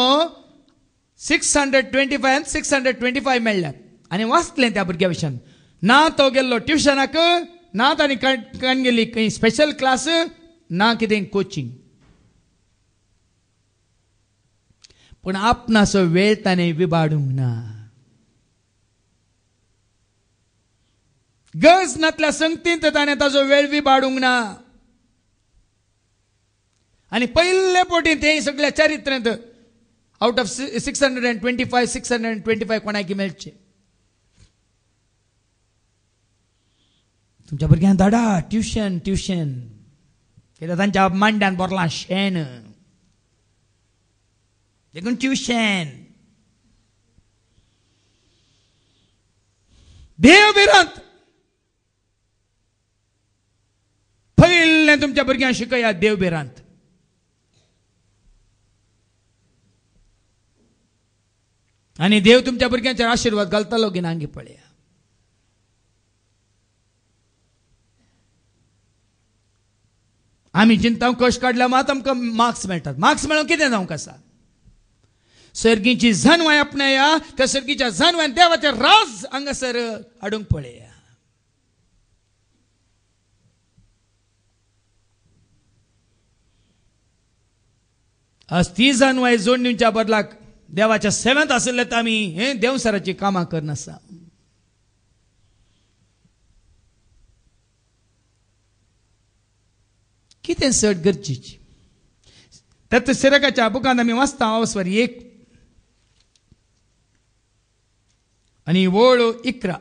six hundred twenty five six hundred twenty five मेळ्ळ्यात आणि वाचले त्या भुरग्या विशयान ನಾತೋಗೆಲ್ಲೋ ಟ್ಯೂಷನಕ್ ನಾ ತಾನಿ ಕಣ್ಗೆಲ್ಲಿ ಸ್ಪೆಷಲ್ ಕ್ಲಾಸ್ ನಾಕಿದೆ ಕೋಚಿಂಗ್ पण आपणासो वेळ ताने विबाडूंक ना गरज नातल्या संगतींत ताणें ताजो वेळ विबाडूंक ना आनी पयल्ले पोटींत हे सगळ्या चारित्र्यांत out of six hundred twenty five six hundred twenty तुमच्या भुरग्यांक धडा ट्युशन ट्युशन कित्याक तांच्या मांड्यान बरला शेण देखून ट्युशन देव भिरांत पयले तुमच्या भुरग्यांक शिकयात देवभिरांत आणि देव तुमच्या भुरग्यांचेर आशीर्वाद घालतलो की नांगी पळया आमी जिंताव कश काडल्या मात आमकां मार्क्स मेळटात मार्क्स मेळून कितें जावंक आसा सर्गीची जानवाय आपणया त्या सर्गीच्या जानवायन देवाचे राज हांगासर हाडूंक पळया आज ती जानवाय जोडणीच्या बदलाक देवाच्या सेवेंत आसले तर आम्ही हे देवसाराची कामां करनासा कितें चड गरजेची त्यात सिरकाच्या अबुकांत आमी वाचता अवस्वर एक आनी वळू इकरा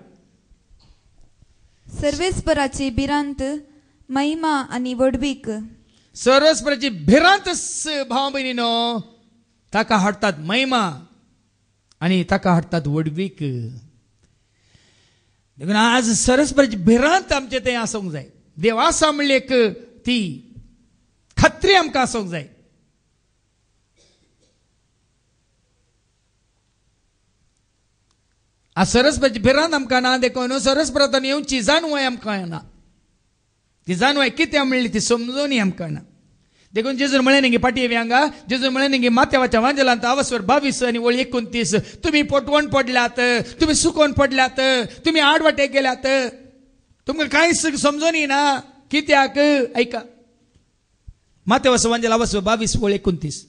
सर्वेस्पराची भिरांत महिमा आनी वडबीक सर्वेस्पराची भिरांत भाव नो ताका हाडटात महिमा आनी ताका हाडटात वडबीक देखून आज सरस्पराची भिरांत आमचे ते आसूंक जाय देवा एक ती खत्री आमकां आसूंक जाय आ सरस्वती भिरांत आमकां ना देखून सरस प्रथम येवन चिजान वय आमकां ना तिजान वय कितें म्हणली ती समजुनी आमकां ना देखून जेजून म्हळें न्ही पाटी येवी हांगा जेजून म्हळें न्ही माथ्यावाच्या वांजलांत आवसवर बावीस आनी वळ एकोणतीस तुमी पोटवण पडल्यात तुमी सुकोवन पडल्यात तुमी आडवाटे गेल्यात तुमकां कांयच समजून ना कित्याक आयका मातेवास वांजेला वसव बावीस ओळ एकोणतीस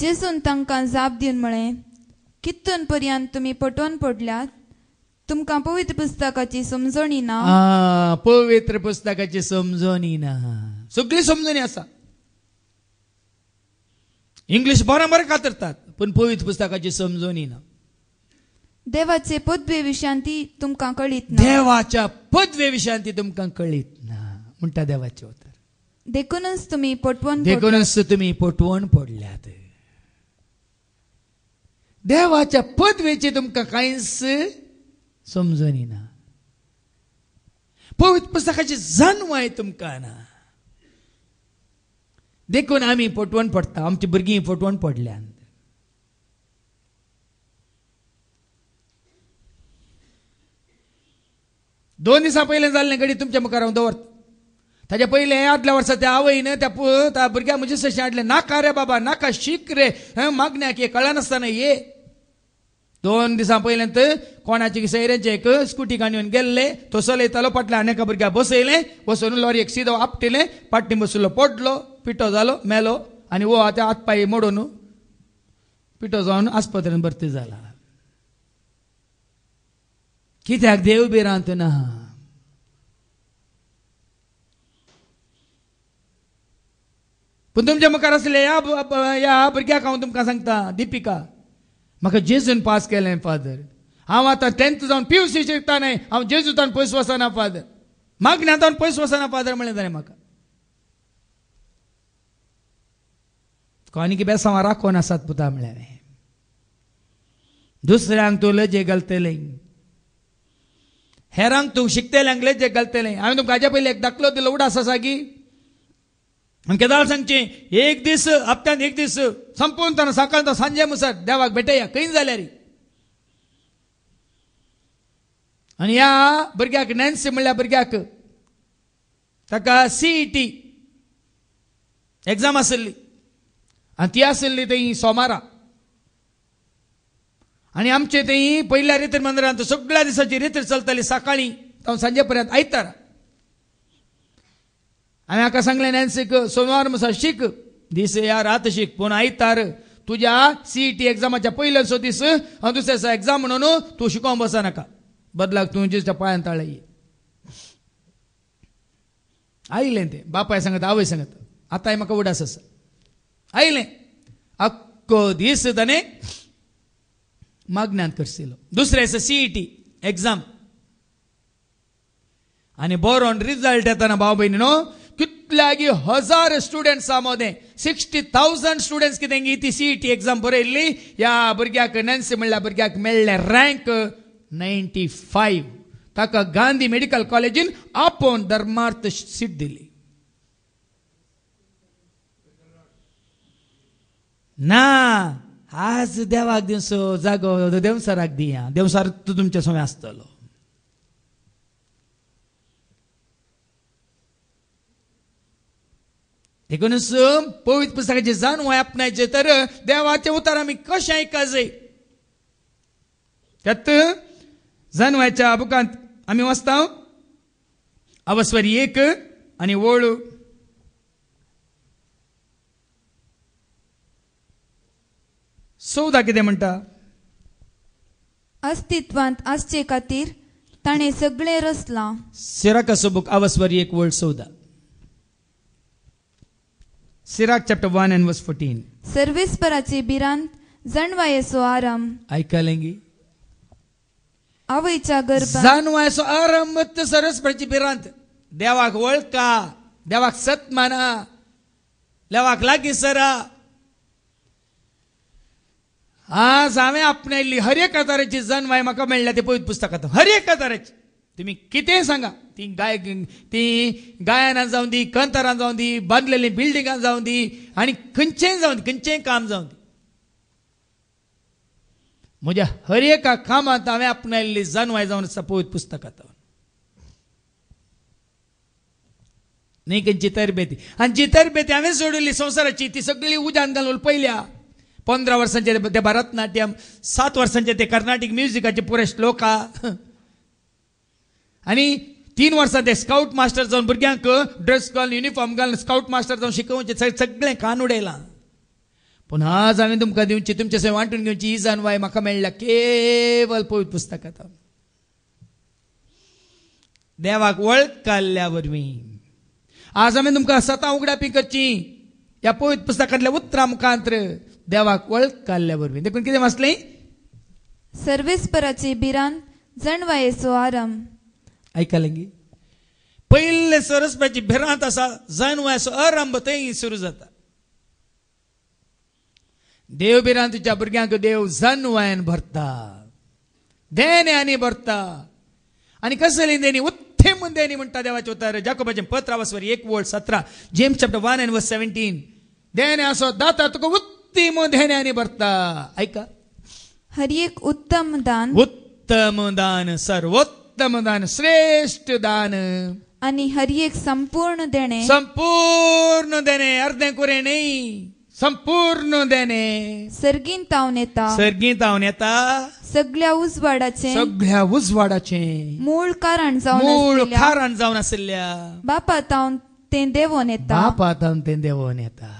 जेसून तांकां जाप दिवन म्हळें कितून पर्यंत तुमी पटोवन पडल्यात तुमकां पवित्र पुस्तकाची समजणी ना आ, पवित्र पुस्तकाची समजणी ना सगळी समजणी असा इंग्लिश बरोबर कातरतात पण पवित्र पुस्तकाची समजणी ना देवाचे पदवे विशयान तुमका तुमकां कळीत ना देवाच्या पदवे विशयान तुमका तुमकां कळीत ना म्हणटा देवाचे होता देखूनच तुम्ही पटवून देखूनच तुम्ही पटवून पडल्यात देवाच्या पदवेचे तुमकां कांयच समजून ना पवित्र पुस्तकाची जाणवाय तुमका ना देखून आम्ही पटवण पडटा आमची भुरगीं पटवण पडल्यान दोन दिसां पयलें जाल्लें घडी तुमच्या मुखार हांव दवरता त्याच्या पहिले आदल्या वर्सा त्या आवयन त्या त्या भुरग्या म्हजे सशें नाका रे बाबा नाका शीक रे मागण्याक हे कळनासतना ये दोन दिसां पयल्यांत कोणाचे सैऱ्यांचे एक स्कुटी काण येवन गेल्ले तो चलयतालो अनेक एका भुरग्याक बसयलें लोरी लॉरीक सिदो आपटिले पाटी बसलो पडलो पिटो जालो मेलो आणि वो आता आतपाय मोडून पिटो जावन आस्पत्रेन भरती झाला कित्याक देव बिरांत ना पूण तुमच्या मुखार असले या ह्या भुरग्याक हांव तुमकां सांगता दिपिका म्हाका जेजून पास केलें फादर हांव आतां टेन्थ जावन पी यू सी शिकता न्हय हांव जेजूतान पयस वचना फादर म्हाका मागण्यांतान पयस वचना फादर म्हणलें ताणें म्हाका कोणी की बेसांव राखोन आसात पुता म्हणलें दुसऱ्यांक तूं लजे घालतलें हेरांक तूं शिकतेल्यांक लजे घालतलें हांवें तुमकां हाज्या पयलीं एक दाखलो दिलो आसा की केदार सांगचे एक ದಿವಸ हप्त्यात एक दिस संपूर्ण ತನ सकाळ सांजे ಮುಸರ್ देवाक भेटया ಕೈನ್ झाल्या री आणि या भुरग्याक नॅन्सी म्हणल्या भुरग्याक ताका सीईटी एग्जाम आसली आणि ती आसली थंय सोमारा आणि आमचे थंय पहिल्या रित्र मंदिरांत सगळ्या दिसाची रित्र चलताली सकाळी सांजे पर्यंत आयतारा आमी हाका सांगले नॅन्सीक सोमवार मुसा शीख दीस या रात पण पूण आयतार तुझ्या सीईटी एग्जामाच्या सो दीस हांव दुसऱ्या दिसा एग्जाम म्हणून तूं बसा नाका बदलाक तुझ्या तुज्या ताळ आईले आयलें तें बापाय सांगत आवय सांगत आतांय म्हाका उडास आसा आयलें अख्खो दीस ताणें मागण्यांत करशील दुसऱ्या दिसा सीईटी एक्झाम e आणि बरोन रिजल्ट येताना भाव भयणी ಒಂದಾಗಿ ಹಜಾರ್ ಸ್ಟೂಡೆಂಟ್ಸ್ ಆಮೋದೆ ಸಿಕ್ಸ್ಟಿ ತೌಸಂಡ್ ಸ್ಟೂಡೆಂಟ್ಸ್ ಕಿದೆ ಇತಿ ಸಿ ಇ ಟಿ ಎಕ್ಸಾಮ್ ಬರೋ ಇಲ್ಲಿ ಯಾ ಬುರ್ಗ್ಯಾಕ್ ನೆನ್ಸಿ ಮಳ್ಳ ಬುರ್ಗ್ಯಾಕ್ ಮೆಳ್ಳೆ ರ್ಯಾಂಕ್ ನೈಂಟಿ ಫೈವ್ ತಾಕ ಗಾಂಧಿ ಮೆಡಿಕಲ್ ಕಾಲೇಜಿನ ಆಪೋನ್ ಧರ್ಮಾರ್ಥ ಸಿದ್ದಿಲಿ ना आज देवाक दिवस जागो देवसाराक दिया देवसार तूं तुमच्या सोय आसतलो एकोणीस पवित्र पुस्तकाचे आहे आपणायचे तर देवाचे उतार आम्ही कसे ऐकायचे त्यात जाणवायच्या बुकांत आम्ही वाचता अवस्वरी एक आणि ओळ सौदा किती म्हणता अस्तित्वांत आसचे खातीर ताणें सगळे रचलां सिराका सोबूक अवस्वरी एक वळ सौदा Sirach chapter 1 and verse 14. सर्वेश्वराचे बिरांत जणवायसो आराम ऐकायला येईल. आवयच्या गर्भात जाणवायचो आरंभत सरस्वतीची भिरांत देवाक वळखा देवाक सत माना देवाक लागी सरा आज हांवें आपणायली हर एक काताराची जनवाय म्हाका मेळ्ळ्या ते पळयत पुस्तकांत हर एक काताराची तुम्ही किती सांगा ती गाय ती गायना जाऊन दी कंतरान जाऊन दी बांधलेली बिल्डिंगां जाऊन दी आणि खंयचें जाऊन खंयचें काम जाऊन दी म्हज्या हर एका कामात हांवें आपणायल्ली जाणवाय जावन आसा पळयत पुस्तकांत न्ही खंयची तरबेती आनी जी तरबेती हांवें सोडिल्ली संवसाराची ती सगळी उद्यान घालून पयल्या पंदरा वर्सांचे ते भरतनाट्यम सात वर्सांचे ते कर्नाटीक म्युझिकाचे पुरे श्लोका आणि तीन वर्सां ते स्काउट मास्टर जावन भुरग्यांक ड्रेस घालून युनिफॉर्म घालून स्काउट मास्टर जावन शिकोवचें सगळें कान उडयलां पूण आज हांवें तुमकां दिवची तुमचे सगळें वांटून घेवची ही जाण वाय म्हाका मेळ्ळ्या केवळ पवित्र पुस्तकात देवाक वळख काडल्या वरवीं आज हांवें तुमकां सतां उगडापी करची ह्या पवित्र पुस्तकांतल्या उतरां मुखांत्र देवाक वळख काडल्या वरवीं देखून कितें वाचलें सर्वेस्पराची भिरान जणवायेचो आराम ऐकायला पयले सरस म्हाजी भिरांत आसा जण असो अरंभ थंय सुरू जाता देव भिरांतीच्या भुरग्यांक देव जण वायन भरता देण्यांनी भरता आनी कसली देणी उत्थेम देणी म्हणटा देवाचे उतार जाकोबाचे पत्र वसवर एक वोळ सतरा James chapter one and verse seventeen देणे असो दाता तुका उत्तीम देण्यांनी भरता ऐका हर एक उत्तम दान उत्तम दान सर्वोत्तम उत्तम दान श्रेष्ठ दान आणि हरी एक संपूर्ण देणे संपूर्ण देणे अर्धे कुरे नाही संपूर्ण देणे सर्गीन तावन येता सर्गीन येता सगळ्या उजवाडाचे सगळ्या उजवाडाचे मूळ कारण जाऊन मूळ कारण जाऊन असल्या बापा तावन ते देवून येता बापा तावन ते देवून येता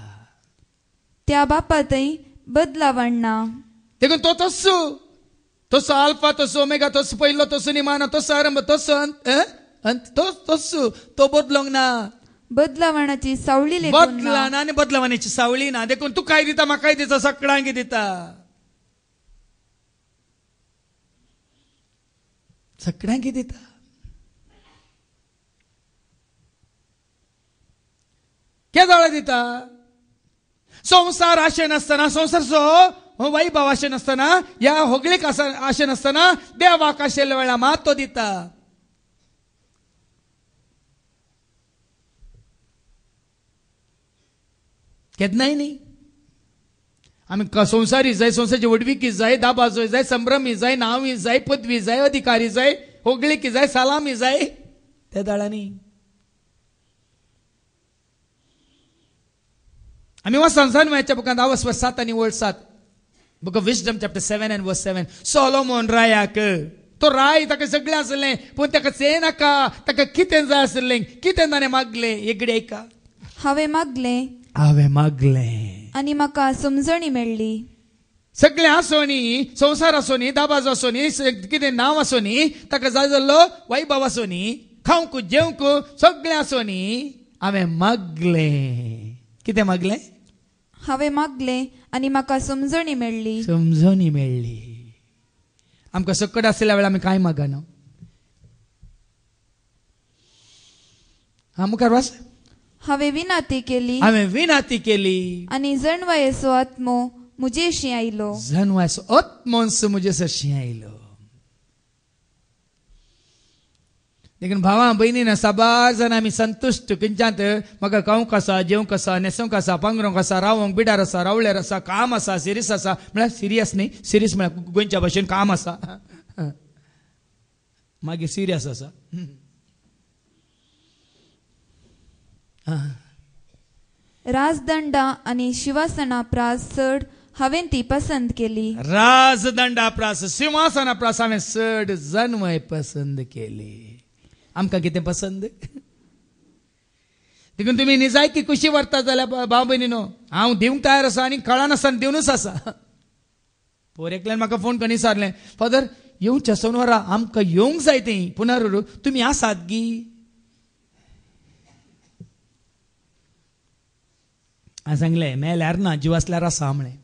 त्या बापा बदला बदलाव देखून तो तसू तसं आल्फा तसं ओमेगा तसं पहिलो तसं निमाना तसं आरंभ तसं अंत अंत तो बदलोंग ना बदलावणाची सावळी ना. बदला ना आणि बदलावण्याची सावळी ना देखून तू काय दिता काय दिता सकडांगी दिता सकडांगी दिता केदोळा दिता संसार असे नसताना संसार सो हो वाई भाव अशें नासतना या होगळीक असे नसताना देव देवाक आशिल्ल्या वेळा मात तो दिता केन्नाय न्ही आमी संसारी जाय संवसाराची की जाय दाबाजो जाय संभ्रमी जाय नावी जाय पदवी जाय अधिकारी जाय की जाय सालामी जाय त्या दळांनी आम्ही वा संसार मेळच्या बुकांत आवस सात आनी Book of Wisdom chapter 7 and verse 7. Solomon rayaka. तो राय ताका सगळें आसलें पूण ताका से नाका ताका कितें जाय आसलें कितें ताणें मागलें एकडें एका हांवें मागलें हांवें मागलें आनी म्हाका समजणी मेळ्ळी सगळें आसोनी संवसार आसोनी दाबाज आसोनी कितें नांव न्ही ताका जाय जाल्लो वैभव न्ही खावंकू जेवंकू सगळें आसोनी हांवें मागलें कितें मागलें हांवें मागलें आणि म्हाका समजणी मेळ्ळी समजणी मेळ्ळी आमका सकट असलेल्या वेळा आम्ही कांय मागना हा मुखार वास हांवें विनाती केली हांवें विनाती केली आनी जणवायेचो आत्मो म्हजेशी आयलो आत्मोस आत्मोन्स म्हजेसरशी आयलो लेकिन भावा बहिणीनं साबार जाण आमी संतुश्ट खंयच्यांत म्हाका गांवक कसा जेवंक कसा न्हेसोंक आसा पांगरोंक आसा रावोंक बिडार आसा रावळ्यार आसा काम आसा सिरीस आसा म्हळ्यार सिरियस न्ही सिरीस म्हळ्यार गोंयच्या भाशेन काम आसा मागीर सिरियस आसा राजदंडा आणि शिवासना प्रास चड हांवें ती पसंद केली राजदंडा प्रास सिंहासना प्रास हांवें चड जन्मय पसंद केली आमकां कितें पसंद देखून तुमी निजायकी खुशी व्हरता जाल्यार भाव भयणी न्हू हांव दिवंक तयार आसा आनी कळानासतना दिवनूच आसा पोर एकल्यान म्हाका फोन कोणी सारलें फादर येवं सोन वरा आमकां येवंक जाय तें पुनरुरू तुमी आसात गी हांवें सांगलें मेल्यार ना जीव आसल्यार आसा म्हळें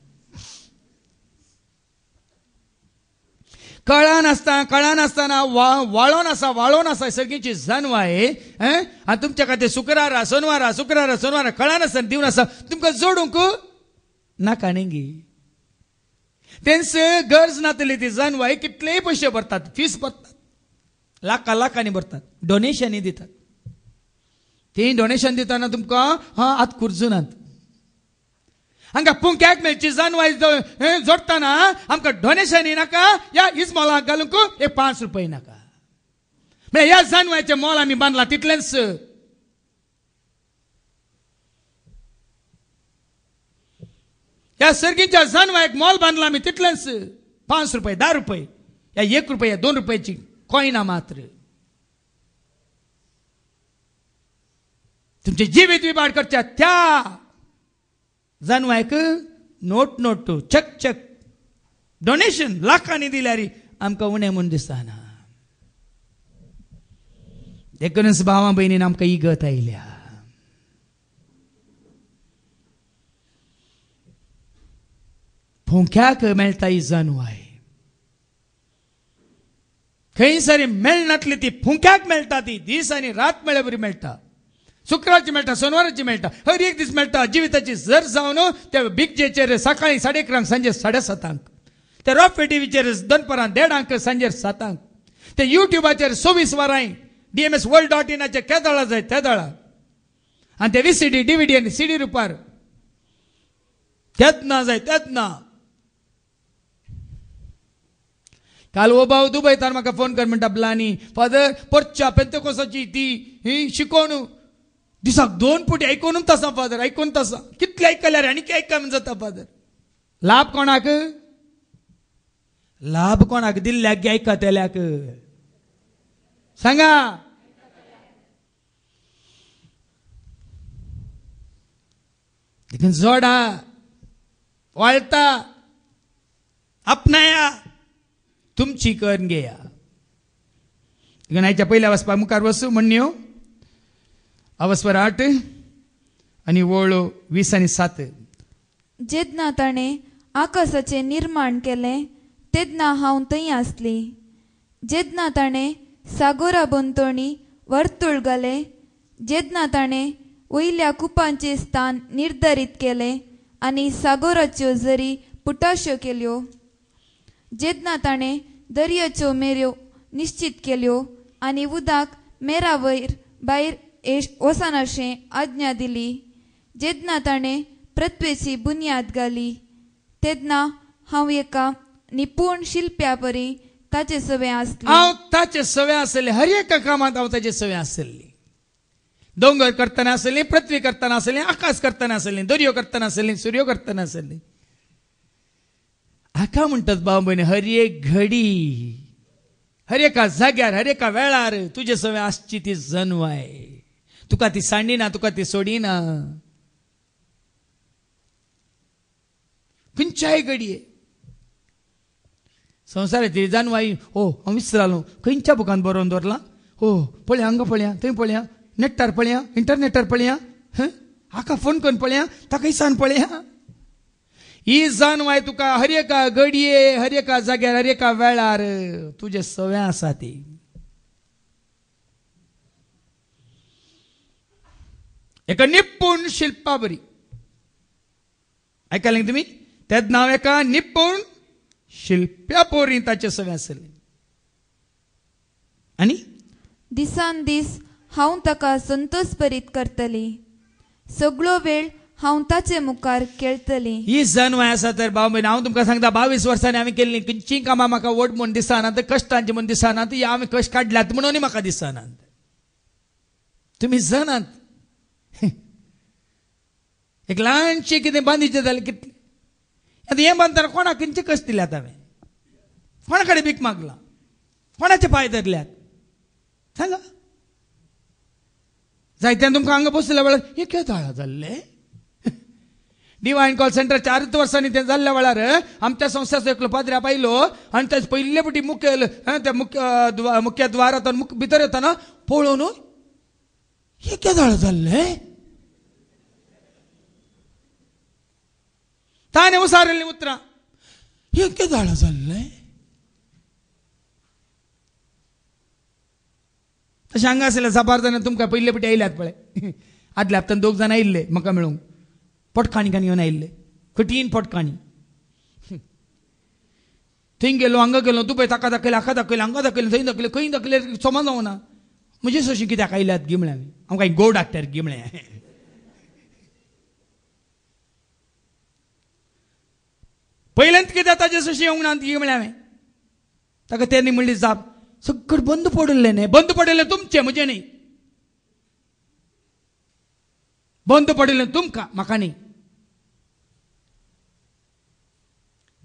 कळा नसता कळा वा वाळोन असा वाळोन आसा सगळींची जाणव आहे आनी तुमच्या खातीर शुक्रारा सोनवारा शुक्रारा सोनवारा कळा नासतना दिवन आसा तुमकां जोडूंक नाका नेंगी तेंच गरज नातली ती जाणवाय कितलेय पैसे भरतात फीस भरतात लाखा लाखांनी भरतात डोनेशनही दितात ती डोनेशन दिताना तुमकां आत कुर्जुनात हांगा पुंक्याक ಯಾಕೆ ಮೇಲೆ ಚಿಜಾನ್ आमकां ಜೊಡ್ತಾನ ಅಮ್ಕ ಡೊನೇಷನ್ ಇನಾಕ ಯಾ ಇಸ್ ಮೊಲ पांच रुपया नाका म्हळ्यार या जानवायचे मोल आमी बांदला तितलेंच या सर्गीच्या जनवायक मोल बांदला मी तितलेंच पांच रुपया धा रुपये या एक रुपया दोन रुपयाची कॉयना मात्र तुमचे जिवीत विभाड करच्या त्या जनवायक नोट नोट टू चक चक डोनेशन लाखांनी दिल्यारी आमकां उणे म्हणून दिसना देखूनच भावां भयणीन आमकां इगत आयल्या फोंक्याक मेळटा ही जनवाय मेळ मेळनातली ती फुंक्याक मेळटा ती दीस आनी रात मेळ्या बरी मेळटा ಶುಕ್ರಾರ್ಚಿ मेळटा ಸೋಮವಾರಚಿ मेळटा हर एक दीस मेळटा जिविताची जर जावन त्या बीग जेचेर सकाळी साडे अकरांक सांजे साडे सातांक ते रॉफ टीव्हीचेर दनपरां देडांक सांजे सातांक ते युट्यूबाचेर सव्वीस वरांय D M S world dot इनाचे केदळा जाय केदळा आनी ते वी सी डी डीव्हीडी आनी सी डी रुपार तेच ना जाय तेच ना काल हो दुबय दुबयतार म्हाका फोन कर म्हणटा ब्लानी फादर परच्या पेंतकोसाची ती ही शिकोवणूक दिसाक दोन फुटी आयकोनूच आसा फादर ऐकून तासा कितले आयकल्यार आनी कितें आयकन जाता फादर लाभ कोणाक लाभ कोणाक दिल्ल्याक गे आयकतल्याक सांगा जोडा वाळता आपणाया तुमची करून घेया देखून पहिल्या पयल्या वचपाक मुखार म्हण म्हणण्यो अवस्वर आठ आणि ओळ वीस आणि सात जेदना ताणे आकाशाचे निर्माण केले तेदना हा थंय असली जेदना ताणे सागोरा बंतोणी वर्तुळ गले जेदना ताणे वयल्या कुपांचे स्थान निर्धारीत केले आणि सागोराच्यो जरी पुटाश्यो केल्यो जेदना ताणे दर्याच्यो मेऱ्यो निश्चित केल्यो आणि उदक मेरा वयर भायर ओसानाशे आज्ञा दिली जेदना ताणें पृथ्वेची बुन्याद घाली तेदना हांव एका निपूण शिल्प्या परी ताचे सवय आसली हांव ताचे सवय आसले हर एका कामात हांव ताचे सवय आसली दोंगर करतना आसली पृथ्वी करताना आसली आकाश करतना आसली दर्यो करताना आसली सूर्यो करतना आसली हाका म्हणटात भाव हर एक घडी हर एका जाग्यार हर एका वेळार तुजे सवय आसची ती जनवाय तुका ती ना तुका ती सोडिना खंयच्याय घडये संवसाराची जानवाई ओ हांव विसरालो खंयच्या बुकान बरोवन दवरला ओ पळया हांगा पळया थंय पळया नेटार पळया इंटरनेटार पळया हाका फोन करून पळया ताका सांग पळया ही जानवाय तुका हर एका घडये हर एका जाग्यार हर एका वेळार तुजे सवय आसा ती एका निपुण शिल्पावरी ऐकायला तुम्ही त्यात नाव एका निपुण शिल्प्या पोरी ताचे सगळे आसले आणि दिसान दीस हांव ताका संतोष परीत करतली सगळो वेळ हांव ताचे मुखार केळतली ही जन वय आसा तर बाब हांव तुमकां सांगता बावीस वर्सांनी हांवें केल्ली खंयचीं कामां म्हाका वट म्हूण दिसनात कश्टांची म्हूण दिसनात ही हांवें कश्ट काडल्यात म्हणून म्हाका दिसनात तुम्ही जनात एक लांचे कितें बांदिचें जालें कितलें आतां हें बांदतना कोणाक किंचे कस दिल्यात हांवें कोणा कडेन भीक मागला कोणाचे पांय धरल्यात सांगा जायत्यान तुमकां हांगा बसल्या वेळार हे कितें ताळा जाल्ले डिवायन कॉल सेंटर चारच वर्सांनी तें जाल्ल्या वेळार आमच्या संस्थेचो एकलो पाद्र्या पायलो आनी तेच पयले फावटी मुखेल त्या मुख्य मुख्य द्वारांतल्यान भितर येताना पळोवन हे कितें जाल्ले जाल्लें ತಾನೇ ಸಾರಲ್ಲಿ ಉತ್ತರ ಯಾಕೆ ದಾಳಸಲ್ಲೇ तशें हांगा आसलें असेल जाणां तुमकां पयले पिटी आयल्यात पळय आदल्या हप्त्यान दोग जण आयिल्ले म्हाका मेळूंक पोटकाणी काणी घेवन आयिल्ले कठीण पोटकाणी थंय गेलो हांगा गेलो तूं पळय ताका दाखयलें हाका दाखयलें हांगा दाखयलें थंय दाखयलें खंय दाखयलें सोमा जावना म्हजे सोशी कित्याक आयल्यात गिमळ्यान हांव कांय गोड हाडटार गिमळ्या ಪೈಲಂತಿಗೆ ದತ್ತ ಯಶಸ್ವಿ ಅಂತ म्हणले हांवें ताका त्यांनी म्हणली जाप सगळं बंद पडले नाही बंद पडले तुमचे म्हणजे न्ही बंद पडले तुमकां म्हाका न्ही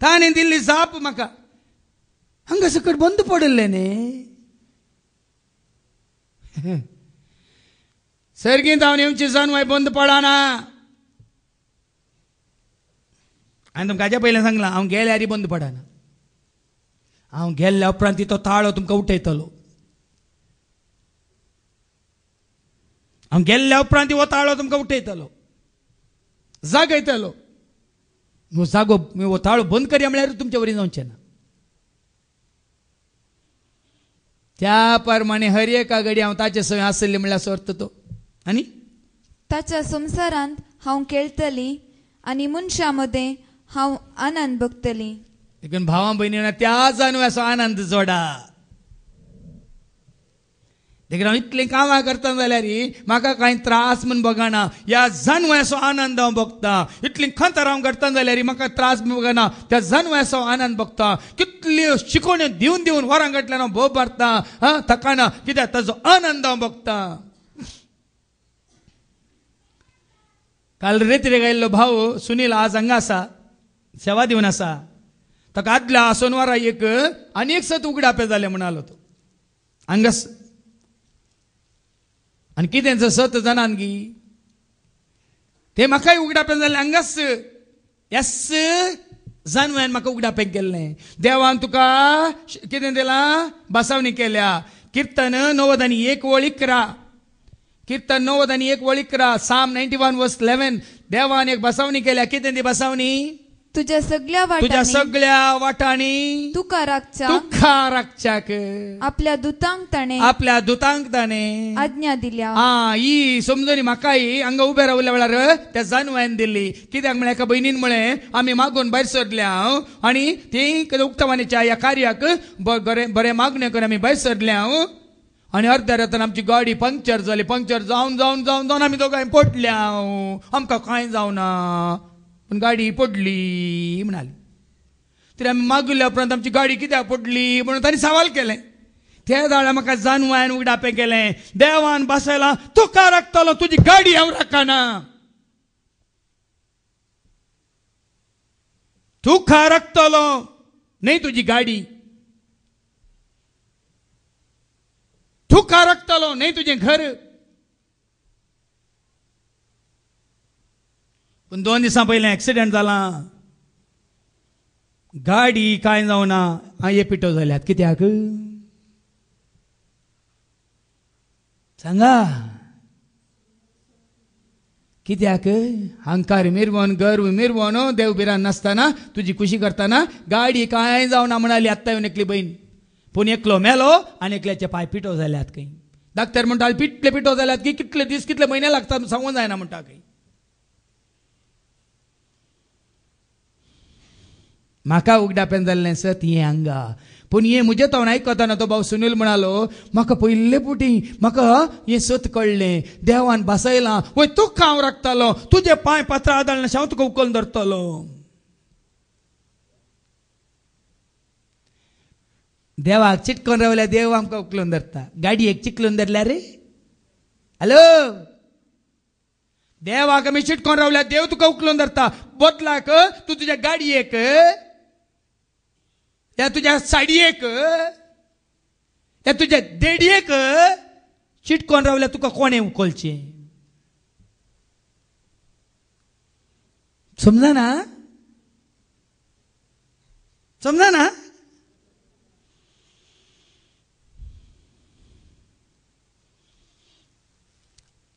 ताणें दिल्ली जाप म्हाका हांगा सकट बंद पडले न्ही सर्गीत हांव नेमची जनवाय बंद पडना हांवें तुमकां पयलें सांगलां हांव गेल्यार बंद पडना हांव गेल्ल्या उपरांत तो ताळो तुमकां उठयतलो हांव गेल्ल्या उपरांत हो ताळो तुमकां उठयतलो जागयतलो जागो हो ताळो बंद करया म्हळ्यार तुमचे वरी जावचें ना त्या प्रमाणे हर एका घडी हांव ताचे सवय आसले म्हळ्यार सर्त तो आनी ताच्या संसारांत हांव खेळतली आनी मनशां मदें हा आनंद भोगतली देखून भावां भयणी त्याच असो आनंद जोडा देखील हांव इतलीं कामां करता जाल्यार म्हाका कांय त्रास म्हूण बघना ह्या जनवयाचो आनंद हांव भोगता इतलीं खंतर हांव करता जाल्यार म्हाका त्रास बघना त्या जन्मयाचो आनंद भोगता कितल्यो शिकोवण्यो दिवन दिवन वरां कडल्यान हांव भोव मारता हा थकाना कित्याक ताजो आनंद हांव भोगता काल रेत्रे आयिल्लो भाऊ सुनील आज हांगा आसा सेवा देऊन असा तर आदल्या सोनवारा एक अनेक सत उघडापे झाले म्हणालो तो अंगस आणि त्यांचं सत जाणान गी ते म्हाकाय उघडापे झाले हांगास एस जाणव्यान म्हाका उघडापेक गेल्लें देवान तुका किती दिला बसावणी केल्या कीर्तन नव्वद एक वळ करा कीर्तन नव्वद एक वळ करा साम नायन्टी वन वर्स इलेवन देवान एक बसावणी केल्या किती ती बसावणी तुझ्या सगळ्या तुझ्या सगळ्या वाटाणी तुकाराकच्या राखचा आपल्या दुतांक आपल्या दुतांक आज्ञा दिल्या हा ही समजून म्हाका ही हांगा राहिल्या रावल्या वेळार त्या जानवायन दिली कित्याक म्हळ्यार एका बहिणीन म्हळें आम्ही मागून भायर सरल्या आणि ते ती या ह्या कार्याक बरे मागण्या करून आम्ही भायर सरल्या आणि अर्ध्या रातान आमची गाडी पंक्चर झाली पंक्चर जाऊन जाऊन जाऊन जाऊन आमी दोघांनी पटल्या हांव आमकां कांय जावना पण गाडी पडली म्हणाली तरी आम्ही मागल्या उपरांत आमची गाडी कित्याक पडली म्हणून त्यांनी सवाल केलें त्या जाळ्या म्हाका जानवायन उगडापें केलें देवान बसयला तुका राखतालो तुजी गाडी हांव राखना तुका राखतलो नाही तुझी गाडी तुका राखतलो नाही तुझे घर पण दोन दिसां पहिले एक्सिडेंट झाला गाडी कांय जावना हांये पिटो जाल्यात कित्याक सांगा कित्याक हांकार मिरवण गर्व मिरवण देव नासतना तुझी खुशी करताना गाडी कांय जावना म्हणाली आत्ता येऊन एकली बहीण पूण एकलो मेलो आनी एकल्याचे पाय पिटो जाल्यात खंय डाक्टर म्हणटा पिटले पिटो जाल्यात की कितले दीस कितले महिने लागतात सांगूंक जायना म्हणटा खंय म्हाका उगडापेन जाल्लें सत हें हांगा पूण हें म्हजें तोंड आयकताना तो भाऊ सुनील म्हणालो म्हाका पयल्ले पुटी म्हाका हें सत कळलें देवान भासयलां वय तूं खाव राखतालो तुजे पांय पात्रां आदाळना हांव तुका उखलून धरतलो देवाक चिटकोन रावल्या देव आमकां उखलून धरता गाडयेक चिकलून धरल्या रे हॅलो देवाक आमी चिटकोन रावल्या देव तुका उखलून धरता बदलाक तूं तुज्या गाडयेक या तुझ्या साडयेक या तुझ्या देडयेक चिटकोन रावल्या तुका कोणे उकलचे समजा ना समजा ना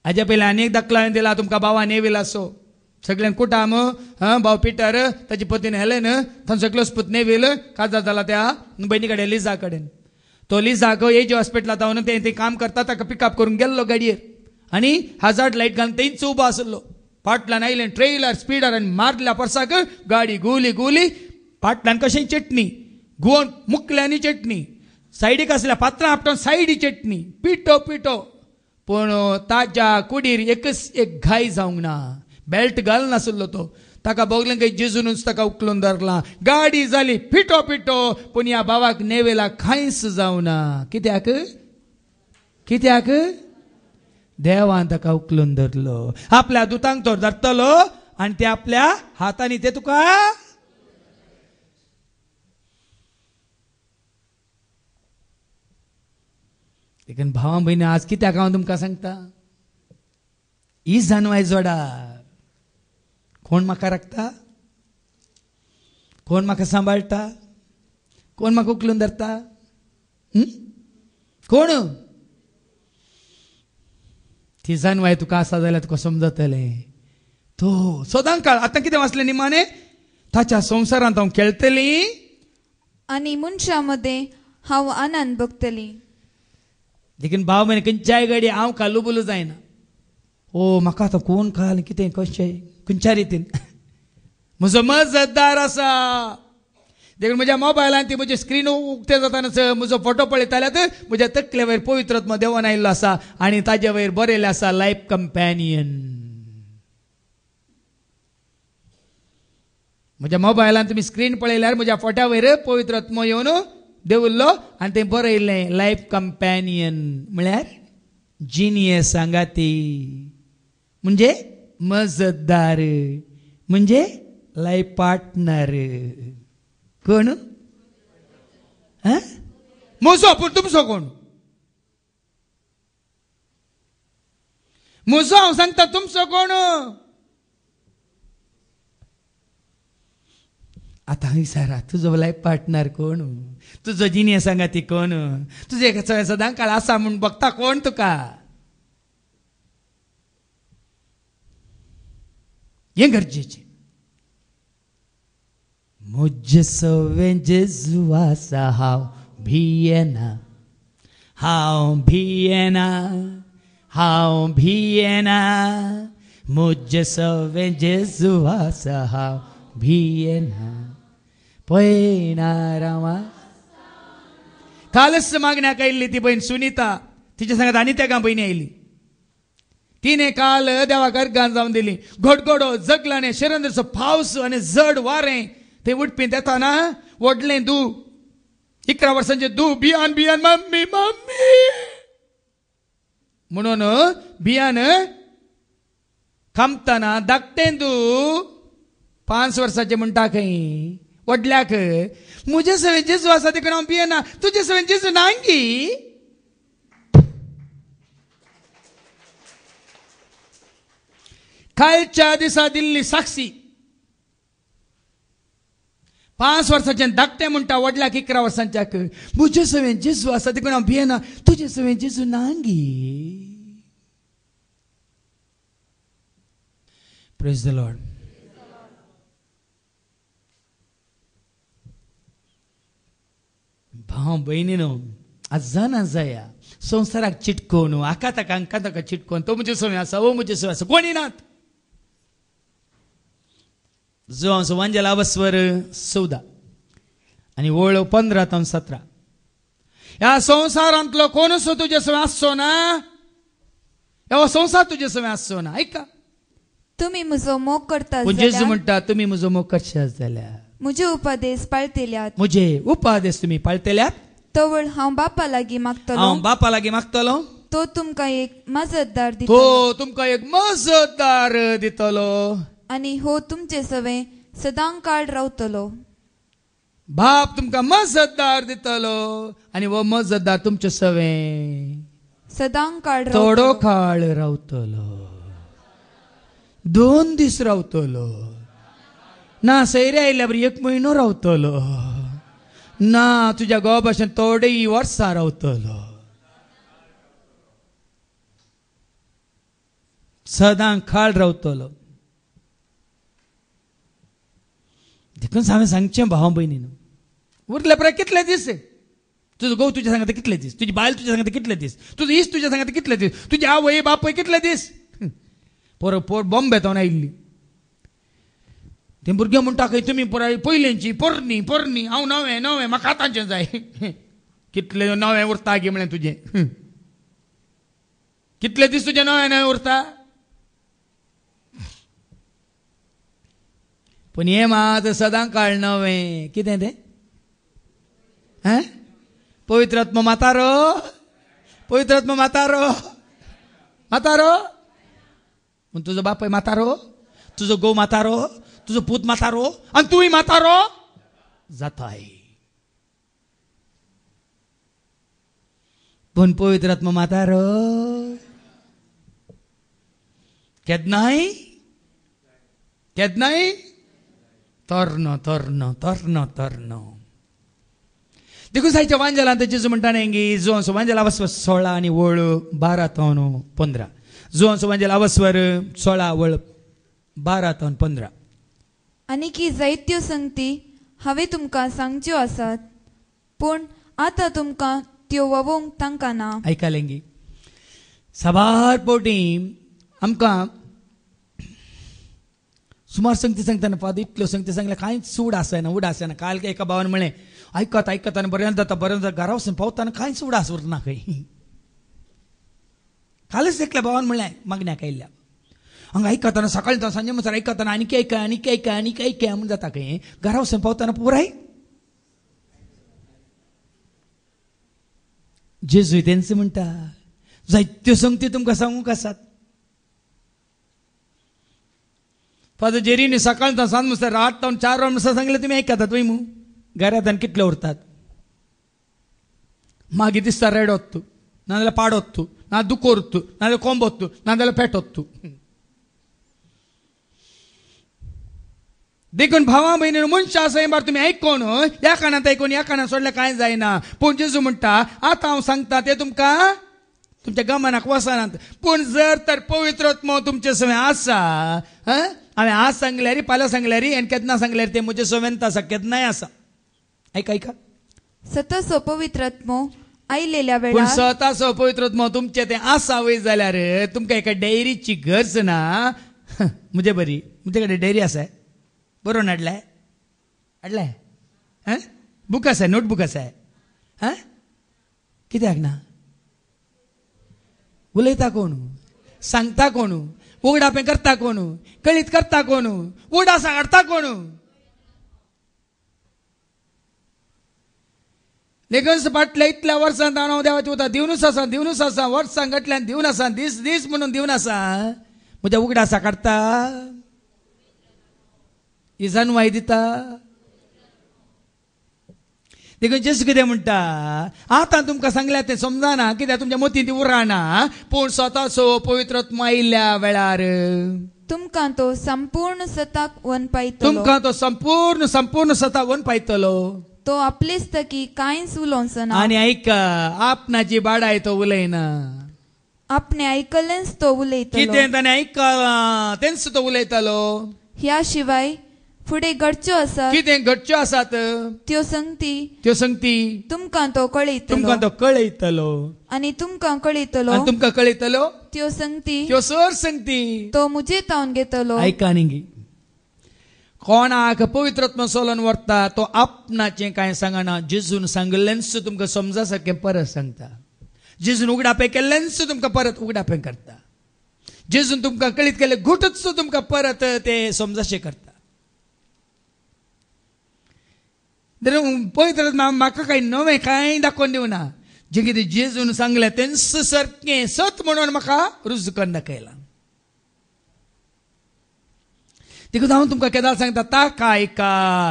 हाज्या पयलीं आनी एक दिला तुमका बाबा नेविला असो सो सगळ्यां कुटाम म भाव पिटार ताचे पतीन हेलेन थंय सगळ्यो पुतने व्हेल काजार झाला त्या बहिणीकडे कडेन लिझा कडेन तो ग एजी हॉस्पिटलांत हांव ते काम करता ताका पिकअप करून गेल्लो गाडयेर आणि हजार्ड लाईट घालून ते उभा आसलो फाटल्यान ट्रेलर ट्रेलर आणि मारल्या परसाक गाडी गुली गुली फाटल्यान कशी चटणी गुवण मुकल्यांनी चटणी सायडीक असल्या पात्रां आपटून सायडी चटणी पिटो पिटो पूण ताज्या कुडीर एकच एक घाय जावंक ना बेल्ट ಗಾಲ್ನ तो ताका बोगलें काही जेजुनूच ताका उखलून धरला गाडी जाली पिटो पिटो पूण ह्या बाबाक नेवेला कांयच जावना कित्याक कित्याक देवान ताका उखलून धरलो आपल्या दुतांक तो धरतलो आणि ते आपल्या हातांनी ते तुका देखून भावां भयणी आज कित्याक हांव तुमकां सांगता ही जाणवाय जोडा कोण म्हाका राखता कोण म्हाका सांबाळटा कोण म्हाका उखलून धरता कोण ती जाणवाय तुका आसा जाल्यार तुका समजतलें तो सदां काळ आतां कितें वाचलें निमाने ताच्या संवसारांत हांव खेळतली आनी मनशा मदे हांव आनंद भोगतली देखून भाव म्हणे खंयच्याय गाडी हांव कालू बोलू जायना ओ म्हाका आतां कोण काल कितें कशें ಕುಂಚಾರಿತೀನಿ म्हजो मजदार आसा देखून म्हज्या मोबायलान ती म्हजी स्क्रीन उक्ते जातानाच म्हजो फोटो पळयताल्यात म्हज्या तकले वयर पवित्रत्म देवन आयिल्लो आसा आनी ताजे वयर बरयलें आसा लायफ कंपॅनियन म्हज्या मोबायलान तुमी स्क्रीन पळयल्यार म्हज्या फोट्या वयर पवित्रत्म येवन देवल्लो आनी तें बरयिल्लें लायफ कंपॅनियन म्हळ्यार जिनियस सांगाती म्हणजे मजदार म्हणजे लय पार्टनर कोण मुसो पूण तुमचो कोण मुसो हांव सांगता तुमचो कोण आतां हांव विचारा तुजो लाईफ पार्टनर कोण तुजो जिनी सांगा ती कोण तुझे सदां काळ आसा म्हूण बघता कोण तुका हे गरजेचे मुझ सवेंजे जुवासा हाव भियेना हाव भियेना हाव भियेना मुझ सवेंजे जुवासा हाव भियेना पैणारामा कालच मागण्या आयिल्ली ती बहीण सुनीता तिच्या सांगात आनी त्या बहिणी आली तिने काल देवाघर गाण जावन दिली जगला जगलाने शरंद्रचो पावस आणि जड वारें ते उठपी येताना वडले दू इकरा वर्षांचे दू बियान बियान मम्मी मम्मी म्हणून बियान कामताना धाकटें दू पाच वर्साचे म्हणटा खंय वडल्याक म्हजे सवेंची आसा तिकडे हांव तुझे तुजे सवेंची नांगी कालच्या दिसा दिल्ली साक्षी पाच वर्सांच्या धाकटे म्हणटा वडल्याक इकरा वर्सांच्या म्हजे सवेन जेजू आसा तिकडे हांव भियेना तुजे सवेन जेजू नांगी प्रेज द लॉर्ड भाव भयणीनो आज जाणा जाया संवसाराक न्हू आका ताका हांकां ताका चिटकोन तो म्हजे सवय आसा हो म्हजे सवय आसा कोणी नात जो सोवांजल अवस्वर चौदा आणि वळ पंदरा तावन सतरा ह्या संवसारांतलो कोणसो तुझे सवय आसचो ना या संवसार तुझे सवय आसचो ना ऐका तुम्ही मुझो मोग करता जेजू म्हणटा तुमी म्हजो मोग झाल्या मुझे म्हजे उपदेश मुझे म्हजे उपदेश तुमी तो वळ हांव बापा लागीं मागतलो हांव बापा लागीं मागतलो तो तुमका एक मजतदार दितलो तो तुमका एक मजतदार दितलो आणि हो तुमचे सवे काळ रावतलो बाप तुमका मजतदार दितलो आणि हो मजतदार तुमचे सवे सदांकाळ थोडो काळ रावतलो दोन दिस रावतलो ना सैरे आयल्या एक महिनो रावतलो ना तुझ्या गोवा भाशेन थोडे वर्सां रावतलो सदां काळ रावतलो तितकूच हांवें सांगचें भावा भयणीन उरले परा कितले दीस तुजो घोव तुज्या सांगता कितले दीस तुजी बायल तुज्या सांगता कितले दीस तुजो इश्ट तुज्या सांगता कितले दीस तुझे आवय बापूय कितले दीस पोर पोर बॉम्ब आयिल्ली ते भुरगे म्हणटा खंय तुमी पुराय पयलेंची पोरणी पोरणी हांव नवें नवें म्हाका आतांचें जाय कितले नवें उरता गे म्हळें तुजें कितले दीस तुजें नवें नवें उरता पूण हे मात सदां काळणवें कितें तें हैं पवित्रत्म मातारो पवित्रत्म मातारो मातारो म्हण तुजो बापूय मातारो तुजो गो मातारो तुजो पूत मातारो आणि तूंय मातारो जाताय पूण पवित्रात्मा मातारो केदनाय केदनाय तरण तरण तरण तरण देखून साईच्या वांजाला आणि त्याची जो म्हणता नाही गे जो अंस वांजाला अवस्वर सोळा आणि वळ बारा तोन पंधरा जो अंस वांजाला अवस्वर सोळा वळ बारा तोन पंधरा आणि की जैत्यो संगती हवे तुमका सांगच्यो असत पण आता तुमका त्यो वगूंक तांका ना ऐकाले गे सभार पोटी आमकां सुमार संगती सांगताना पाद इतल्यो संगती सांगल्या कांयच सूड आसायना उड आसायना काल काय एका भावान म्हणे ऐकत ऐकत आणि बरें जाता बरें जाता घरा वचून पावताना कांयच उड आसूर ना काही कालच एकल्या भावान म्हणलें मागण्याक आयिल्ल्या हांगा आयकताना सकाळी जावं सांजे मुसार आयकताना आणि काय काय आणि काय काय म्हण जाता खंय घरा वचून पावताना पुराय जुई तेंच म्हणटा जायत्यो संगती तुमकां सांगूंक आसात फक्त जेरीने सकाळ तासान मुसर रात तावन चार म्हणसा सांगले तुमी आयकतात वय मू घरांतल्यान कितले उरतात मागीर दिसता रेड वत्तू नाजाल्यार पाड वत्तू ना दुख ओरतू नाजाल्यार कोंब वत्तू नाजाल्यार पेट वत्तू देखून भावा भयणीन मनशा आसा बार तुमी आयकोन ह्या कानांत आयकोन ह्या कानांत सोडल्यार कांय जायना पूण जेजू म्हणटा आतां हांव सांगता तें तुमकां तुमच्या गमनाक वचनात पूण जर तर पवित्र आत्मो तुमचे सवय आसा हांवें आज ಆಮೇಲೆ ಆ ಸಂಗ್ಲಾರಿ ಪಲ ಸಂಗ್ಲಾರಿ ಎನ್ಕೆತ್ನ ಸಂಗ್ಲಾರಿ ತೆ ಮುಜೆ आसा ಸಕ್ಕೆತ್ನ ಆಸ ऐका ऐका सतत सोपवित्रत्मो आयलेल्या वेळा पूण स्वता सोपवित्रत्मो तुमचे ते आसावय जाल्यार तुमकां एका डेरीची गरज ना म्हजे बरी म्हजे कडेन डेरी आसा बरोवन हाडलाय हाडलाय हां बूक आसा नोटबूक आसा हां कित्याक ना उलयता कोण सांगता कोण उघडा पे करता कोण कळीत करता कोण उघडा सांगता कोण लेगन्स पाटल्या इतल्या वर्सां दाणाव देवाचे होता दिवनूच आसा दिवनूच आसा वर्सां घटल्यान दिवन आसा दीस दीस म्हणून दिवन आसा म्हज्या उगडासा काडटा इजान वाय दिता देखून जेसू कितें म्हणटा आतां तुमकां सांगल्या तें समजाना कित्याक तुमच्या ती उराना पूण स्वताचो पवित्र आयिल्ल्या वेळार तुमकां तो संपूर्ण सताक वन पायतलो तुमकां तो संपूर्ण संपूर्ण सताक वन पायतलो तो आपलेच तकी कांयच उलोवचो आनी आयक आपणाची बाडाय तो उलयना आपणे आयकलेंच तो उलयतलो कितें ताणें आयकलां तेंच तो उलयतलो ह्या शिवाय फुडें घडच्यो आसा कितें घडच्यो आसात त्यो संगती त्यो संगती तुमकां तो कळयतलो तुमकां तो कळयतलो आनी तुमकां कळयतलो तुमकां कळयतलो त्यो संगती त्यो सर संगती तो मुजे तावन घेतलो आयका निंगी कोणाक पवित्रत्म सोलन व्हरता तो आपणाचें कांय सांगना जिजून सांगलेंच तुमकां समजा सारकें परत सांगता जिजून उगडापें केल्लेंच तुमकां परत उगडापें करता जिजून तुमकां कळीत केलें घुटच तुमकां परत ते समजाशें करता देन पवित्र म्हाका काय नवें कांय दाखोवन दिवना जे कितें जेजून सांगलें तें सारकें सत म्हणून म्हाका रुजू करून दाखयलां देखून हांव तुमकां केदार सांगता ताका आयका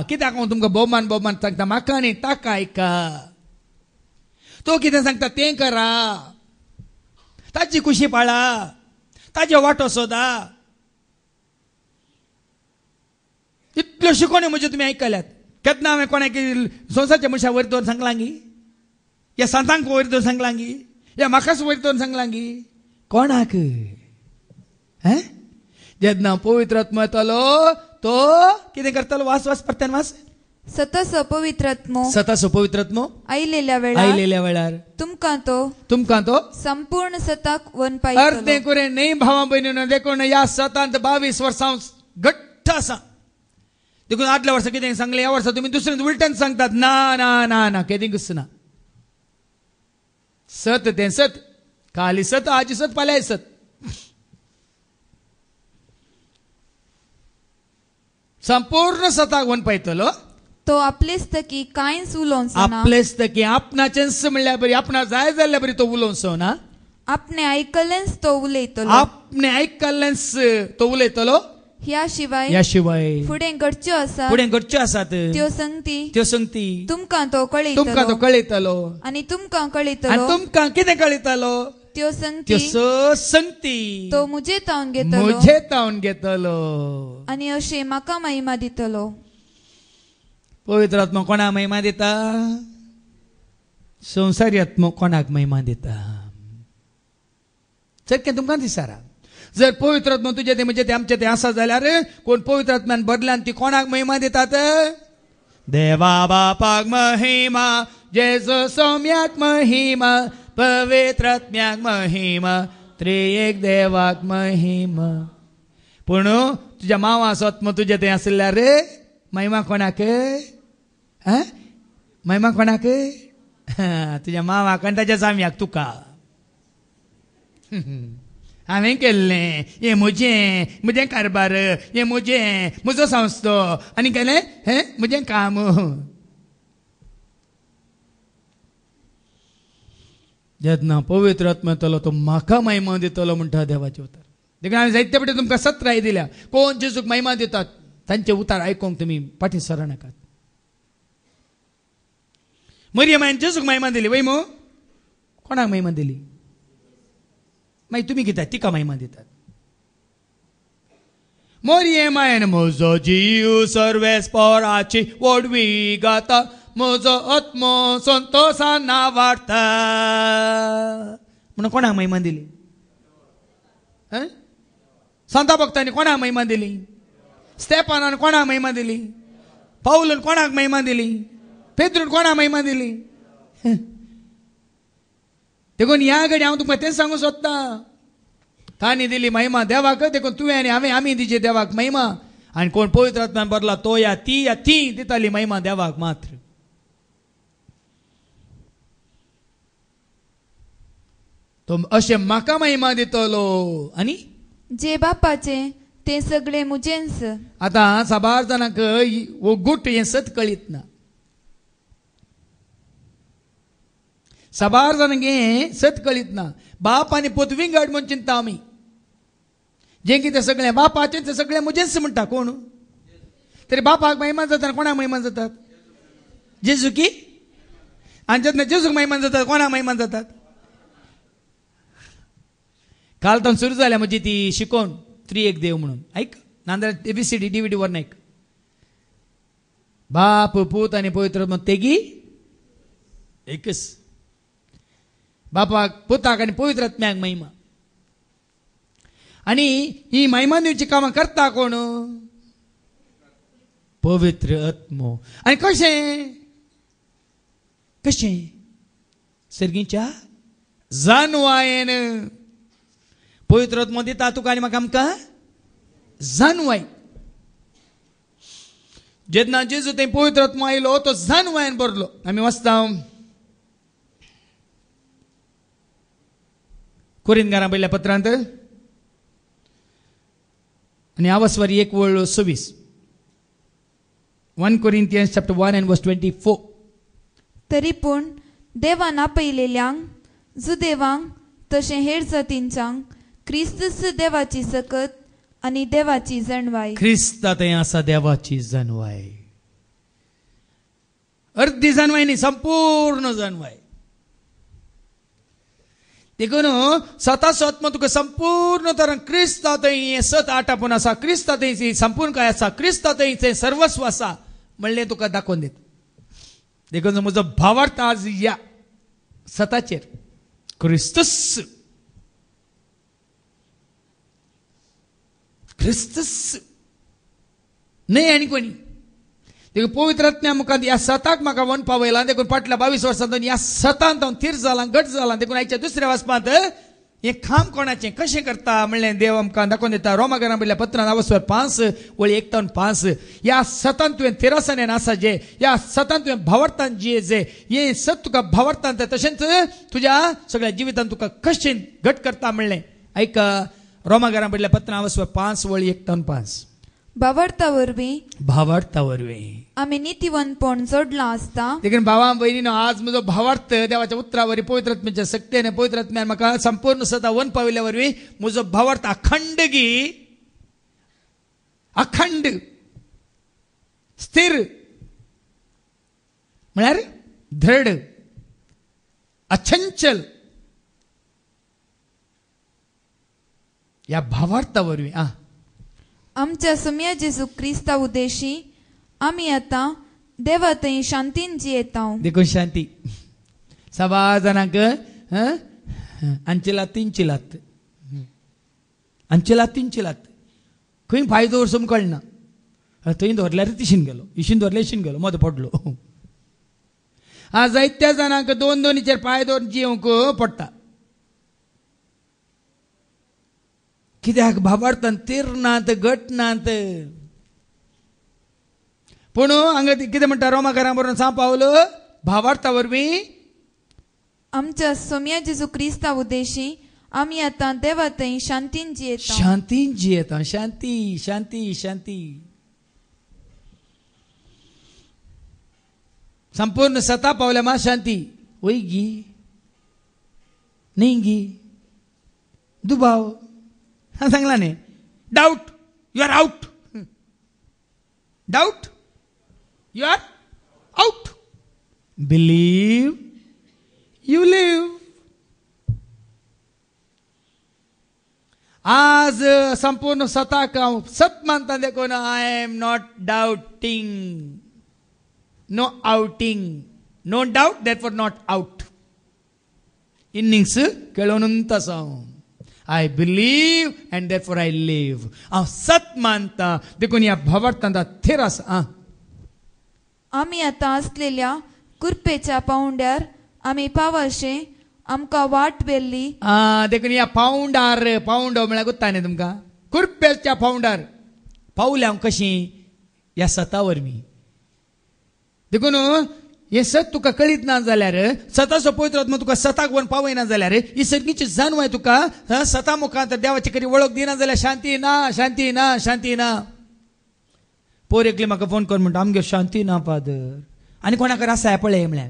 कित्याक हांव तुमकां बोमान बोमान सांगता म्हाका न्ही ताका आयका तो कितें सांगता तें करा ताची खुशी पाळा ताजे वांटो सोदा इतल्यो शिकोवण्यो म्हज्यो तुमी आयकल्यात ಕದ್ನಾಮೆ वयर ಸೊಸಚೆ सांगलांगी या ಸಂಗ್ಲಾಂಗಿ वयर ಸಂತಾಂಕು ಒರಿದೋನ್ या म्हाकाच वयर ಒರಿದೋನ್ सांगलांगी कोणाक जेन्ना पवित्र आत्मा येतलो तो कितें करतलो वास वास परत्यान वास सतस अपवित्रत्मो सतस अपवित्रत्मो आयलेल्या वेळार आयलेल्या वेळार तुमकां तो तुमकां तो संपूर्ण सताक वन पाई अर्दें कुरें नाही भावा भयणीन देखून ह्या सतांत बावीस वर्सां घट्ट आसा देखून आदल्या वर्सा कितें सांगलें ह्या वर्सा तुमी दुसरें उलट्यान सांगतात ना ना ना ना केदींकच ना सत तें सत काली सत आजी सत फाल्यां सत संपूर्ण सताक वन पायतलो हो. तो आपलेस्तकी कांयच उलोवन तकी आपणाचेंच म्हणल्यार बरी आपणा जाय जाल्यार बरी तो उलोवंक सोना आपणे आयकलेंच तो उलयतलो आपणे आयकलेंच तो उलयतलो याशिवाय याशिवाय फुडें घडच्यो आसा फुडें घडच्यो आसात त्यो संगती त्यो संगती तुमकां तो कळयतलो तुमकां तो कळयतलो आनी तुमकां कळयतलो तुमकां कितें कळयतलो त्यो संगती त्यो संगती तो मुझे तावन घेतलो मुझे तावन घेतलो आनी अशें म्हाका महिमा दितलो पवित्र आत्मा कोणाक महिमा दिता संसारी आत्मा कोणाक महिमा दिता शक्य तुमकां दिसारा जर पवित्र आत्मा तुझे ते म्हणजे ते आमचे ते असा जाल्यार कोण पवित्र आत्म्यान बदलान ती कोणाक महिमा देतात देवा बापाक महिमा जेजो सौम्याक महिमा पवित्रात्म्याक महिमा एक देवाक महिमा पूण तुझ्या मावा स्वत्म तुझे ते असल्या रे महिमा कोणाक महिमा कोणाक तुझ्या मावाक आणि ताच्या जाम्याक तुका हांवें केल्लें हें म्हजें म्हजें कारबार हें म्हजें म्हजो संस्थो आनी केलें हें म्हजें काम जेदना पवित्र आत्मा येतलो तो म्हाका महिमा दितलो म्हणटा देवाचे उतर देखून हांवें जायते पेटी तुमकां सत्राय दिल्या कोण जेजूक महिमा दितात तांचे उतार आयकूंक तुमी फाटी सरनाकात मरियमायन जेजूक महिमा दिली वैमो कोणाक महिमा दिली मागीर तुम्ही घेताय ती का महिमा देतात मोरये मायन मोजो जीव सर्वेस पोराची वडवी गाता मोजो आत्म ना वाढता म्हणून कोणा महिमा दिली संता भक्तांनी कोणा महिमा दिली स्टेपानान कोणा महिमा दिली पाऊलन कोणाक महिमा दिली पेद्रून कोणा महिमा दिली देखून या घडी हांव तुमकां तें सांगूं सोदता तांणी दिली महिमा देवाक देखून तुवें आनी हांवें आमी दिजे देवाक महिमा आनी कोण पवित्र आत्म्यान बरला तो या ती या ती दिताली महिमा देवाक मात्र तो अशें म्हाका महिमा दितलो आनी जे बापाचे ते सगळे मुजेंस आतां साबार जाणांक हो गुट हें सत कळीत ना ಸಬಾರ್ सत सतकळीत ना बाप आणि पोत विंगड म्हणून चिंता आमी जे कितें सगळें बापाचे तें सगळें म्हजेंच म्हणटा कोण तरी बापाक महिमान जाता कोणाक महिमान जातात जेजू की आनी जेन्ना जेजूक महिमान जातात कोणाक महिमान जातात काल सुरू जाल्या म्हजी ती शिकोवन त्री एक देव म्हणून ऐक नांदर एबीसीडी डीव्हीडी वर ऐक बाप पूत आणि पवित्र मग तेगी एकच బాపాకు पवित्र పవిత్రత్మ్యాంగ్ महिमा आणि ही महिमा दिवची कामां करता कोण पवित्र आत्मो आणि कसे कसे सर्गीच्या जानवायेन पवित्र आत्मो दिता तुका आणि म्हाका आमकां जानवाय जेन्ना जेजू ते पवित्र आत्मो आयलो तो जानवायन भरलो आम्ही वाचता ಕೊರಿಂದ पहिल्या पत्रांत आणि आवस्वर एक वळ सव्वीस one Corinthians chapter one and verse twenty four तरी पूण देवान आपयलेल्यांक जुदेवांक तशें हेर जातींच्यांक क्रिस्तच देवाची सकत आणि देवाची जणवाय ख्रिस्त थंय असा देवाची जणवाय अर्धी जणवाय न्ही संपूर्ण जणवाय देखून स्वतः स्वतः तुका संपूर्ण तर क्रिस्त थंय सत आटापून आसा क्रिस्त थंय संपूर्ण काय आसा क्रिस्त थंय सर्वस्व आसा म्हणले तुका दाखोवन दिता देखून म्हजो भावार्थ आज या सताचेर क्रिस्तस क्रिस्तस न्हय आनी कोणी देखून रत्न्या मुखांत ह्या सताक म्हाका वन पावयला देखून फाटल्या बावीस वर्सांत ह्या सतांत हांव थीर जालां घट जालां देखून आयच्या दुसऱ्या वाचपांत हे काम कोणाचें कशें करता म्हणलें देव आमकां दाखोवन दिता रोमागरा म्हणल्या पत्रान आवस्वर पांच वळी एकतावन पांच ह्या सतान तुवें येन आसा जे ह्या सतान तुवें भावार्थान जिये जे हे सत तुका भावार्थान तशेंच तुज्या सगळ्या जिवितान तुका कशें घट करता म्हणलें आयक रोमागरा म्हणल्या पत्रान आवस्वर पांच वळी एकतावन पांच भवडतावरवी भावार्थावरवी आम्ही नितीवंतपण जोडला असता देखील भावा भयणीनो आज म्हजो भावार्थ देवाच्या उतरावरी पवित्रात्म्याच्या सक्तेने पवित्रात्म्यान म्हाका संपूर्ण सदा वन पाविल्यावरवी म्हजो भावार्थ अखंड गी अखंड स्थिर म्हळ्यार धृढ अचंचल या भावार्थावरवी आ आमच्या सुमया जेजू क्रिस्ता उदेशी आम्ही आता देवा थंय शांतीन जी येता देखून शांती सभा जाणांक अंचलातीन चिलात अंचलातीन चिलात खंय फायदो सम कळना थंय धरल्यार तिशीन गेलो इशीन धरले इशीन गेलो मदो पडलो आज जायत्या जाणांक दोन दोनीचेर पाय दोन जिवंक पडटा कित्याक नात घट घटनांत पूण हांगा कितें म्हणटा रोमाकारा बरोबर सांग पावलो भावार्था वरवीं आमच्या सोम्या जेजू क्रिस्ता उद्देशी आमी आता देवा थंय शांतीन जियेता शांतीन जियेता शांती शांती शांती संपूर्ण सता पावल्या मा शांती वैगी गी दुबाव हा सांगला नाही doubt you are out doubt you are out believe you live आज संपूर्ण स्वतः का सत मानता देखो ना I am not doubting no outing no doubt that for not out innings ಕೇಳೋನಂತ ಸಾಂಗ್ I believe and I I live. सत मानता देखून या भवर्थांचा थिरास आ आम्ही आता असलेल्या कुर्पेच्या पावंड्यार आम्ही पावशे आमकां वाट बेल्ली आ देखून या पावंडार पावंडो म्हळ्यार गुत्ता न्ही तुमकां कुर्पेच्या पावंडार पावल्या हांव कशी या सतावर मी देखून हे सत तुका कळीत ना जाल्यार सताचो पवित्र तुका सताक वन पावयना जाल्यार ही सगळीची आहे तुका सता मुखांत देवाची करी वळख दिना जाल्यार शांती ना शांती ना शांती ना पोर एकली म्हाका फोन कर म्हणटा आमगे शांती ना फादर आनी कोणाकडे आसा पळय म्हळ्यार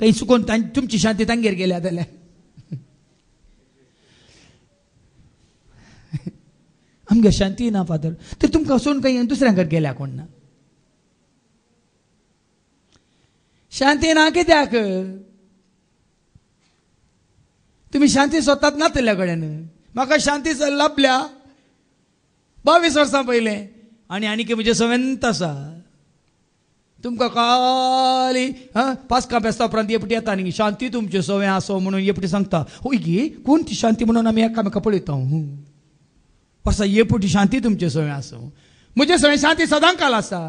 काही चुकोन तुमची शांती तांगेर गेल्या जाल्यार आमगे शांती ना फादर तर तुमकां वचून काही दुसऱ्यांकडे गेल्या कोण ना शांती ना कित्याक तुम्ही शांती स्वतात नातल्या कडेन म्हाका शांती लाभल्या बावीस वर्सां पयले आनी आनी कितें म्हजें संवेंत आसा तुमकां काली का बेस्ता उपरांत एपटी येता न्ही शांती तुमचे सवें आसो म्हणून एपटी सांगता होय गे कोण ती शांती म्हणून आमी एकामेकां पळयता वर्सा एपटी शांती तुमचे सवें आसो म्हजे सवें शांती सदांकाल आसा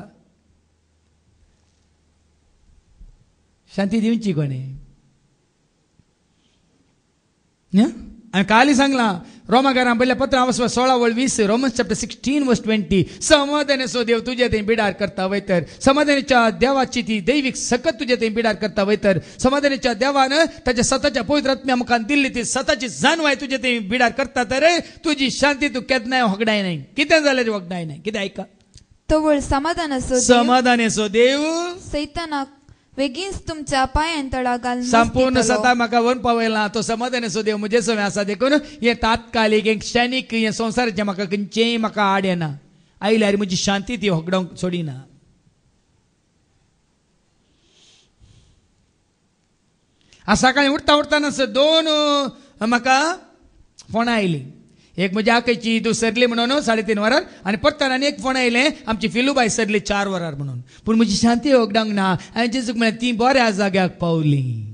शांती कोण कोणी आणि काली सांगला रोमागारा पहिल्या पत्र आवश्यक सोळा वळ वीस Roman chapter sixteen verse twenty समाधाने सो देव तुझ्या ते बिडार करता वैतर समाधानाच्या देवाची ती दैविक सकत तुझ्या ते बिडार करता वैतर समाधानाच्या देवानं त्याच्या स्वतःच्या पवित्र आत्म्या दिल्ली ती स्वतःची जाणव आहे तुझ्या ते बिडार करता तर तुझी शांती तू केदनाय होगडाय नाही किती झालं होगडाय नाही किती ऐका वळ समाधान समाधान सो देव सैतानाक बेगीन तुमच्या पायान तळा संपूर्ण सता म्हाका वन पावयला तो समाधान असो देव म्हजे सवय आसा देखून हे तात्कालीक हे क्षणीक हे संवसाराचे म्हाका खंयचेय म्हाका आड येना आयल्यार म्हजी शांती ती होगडोंक सोडिना आ सकाळी उठता उठताना दोन म्हाका फोणां आयलीं एक म्हणजे आकेची तू सरली म्हणून साडेतीन वरार आणि परतान आनी एक फोन आयलें आमची फिलूबाई सरली चार वरार म्हणून पूण म्हजी शांती ओगडांक ना हांवें जेजूक म्हणलें ती बऱ्या जाग्याक पावली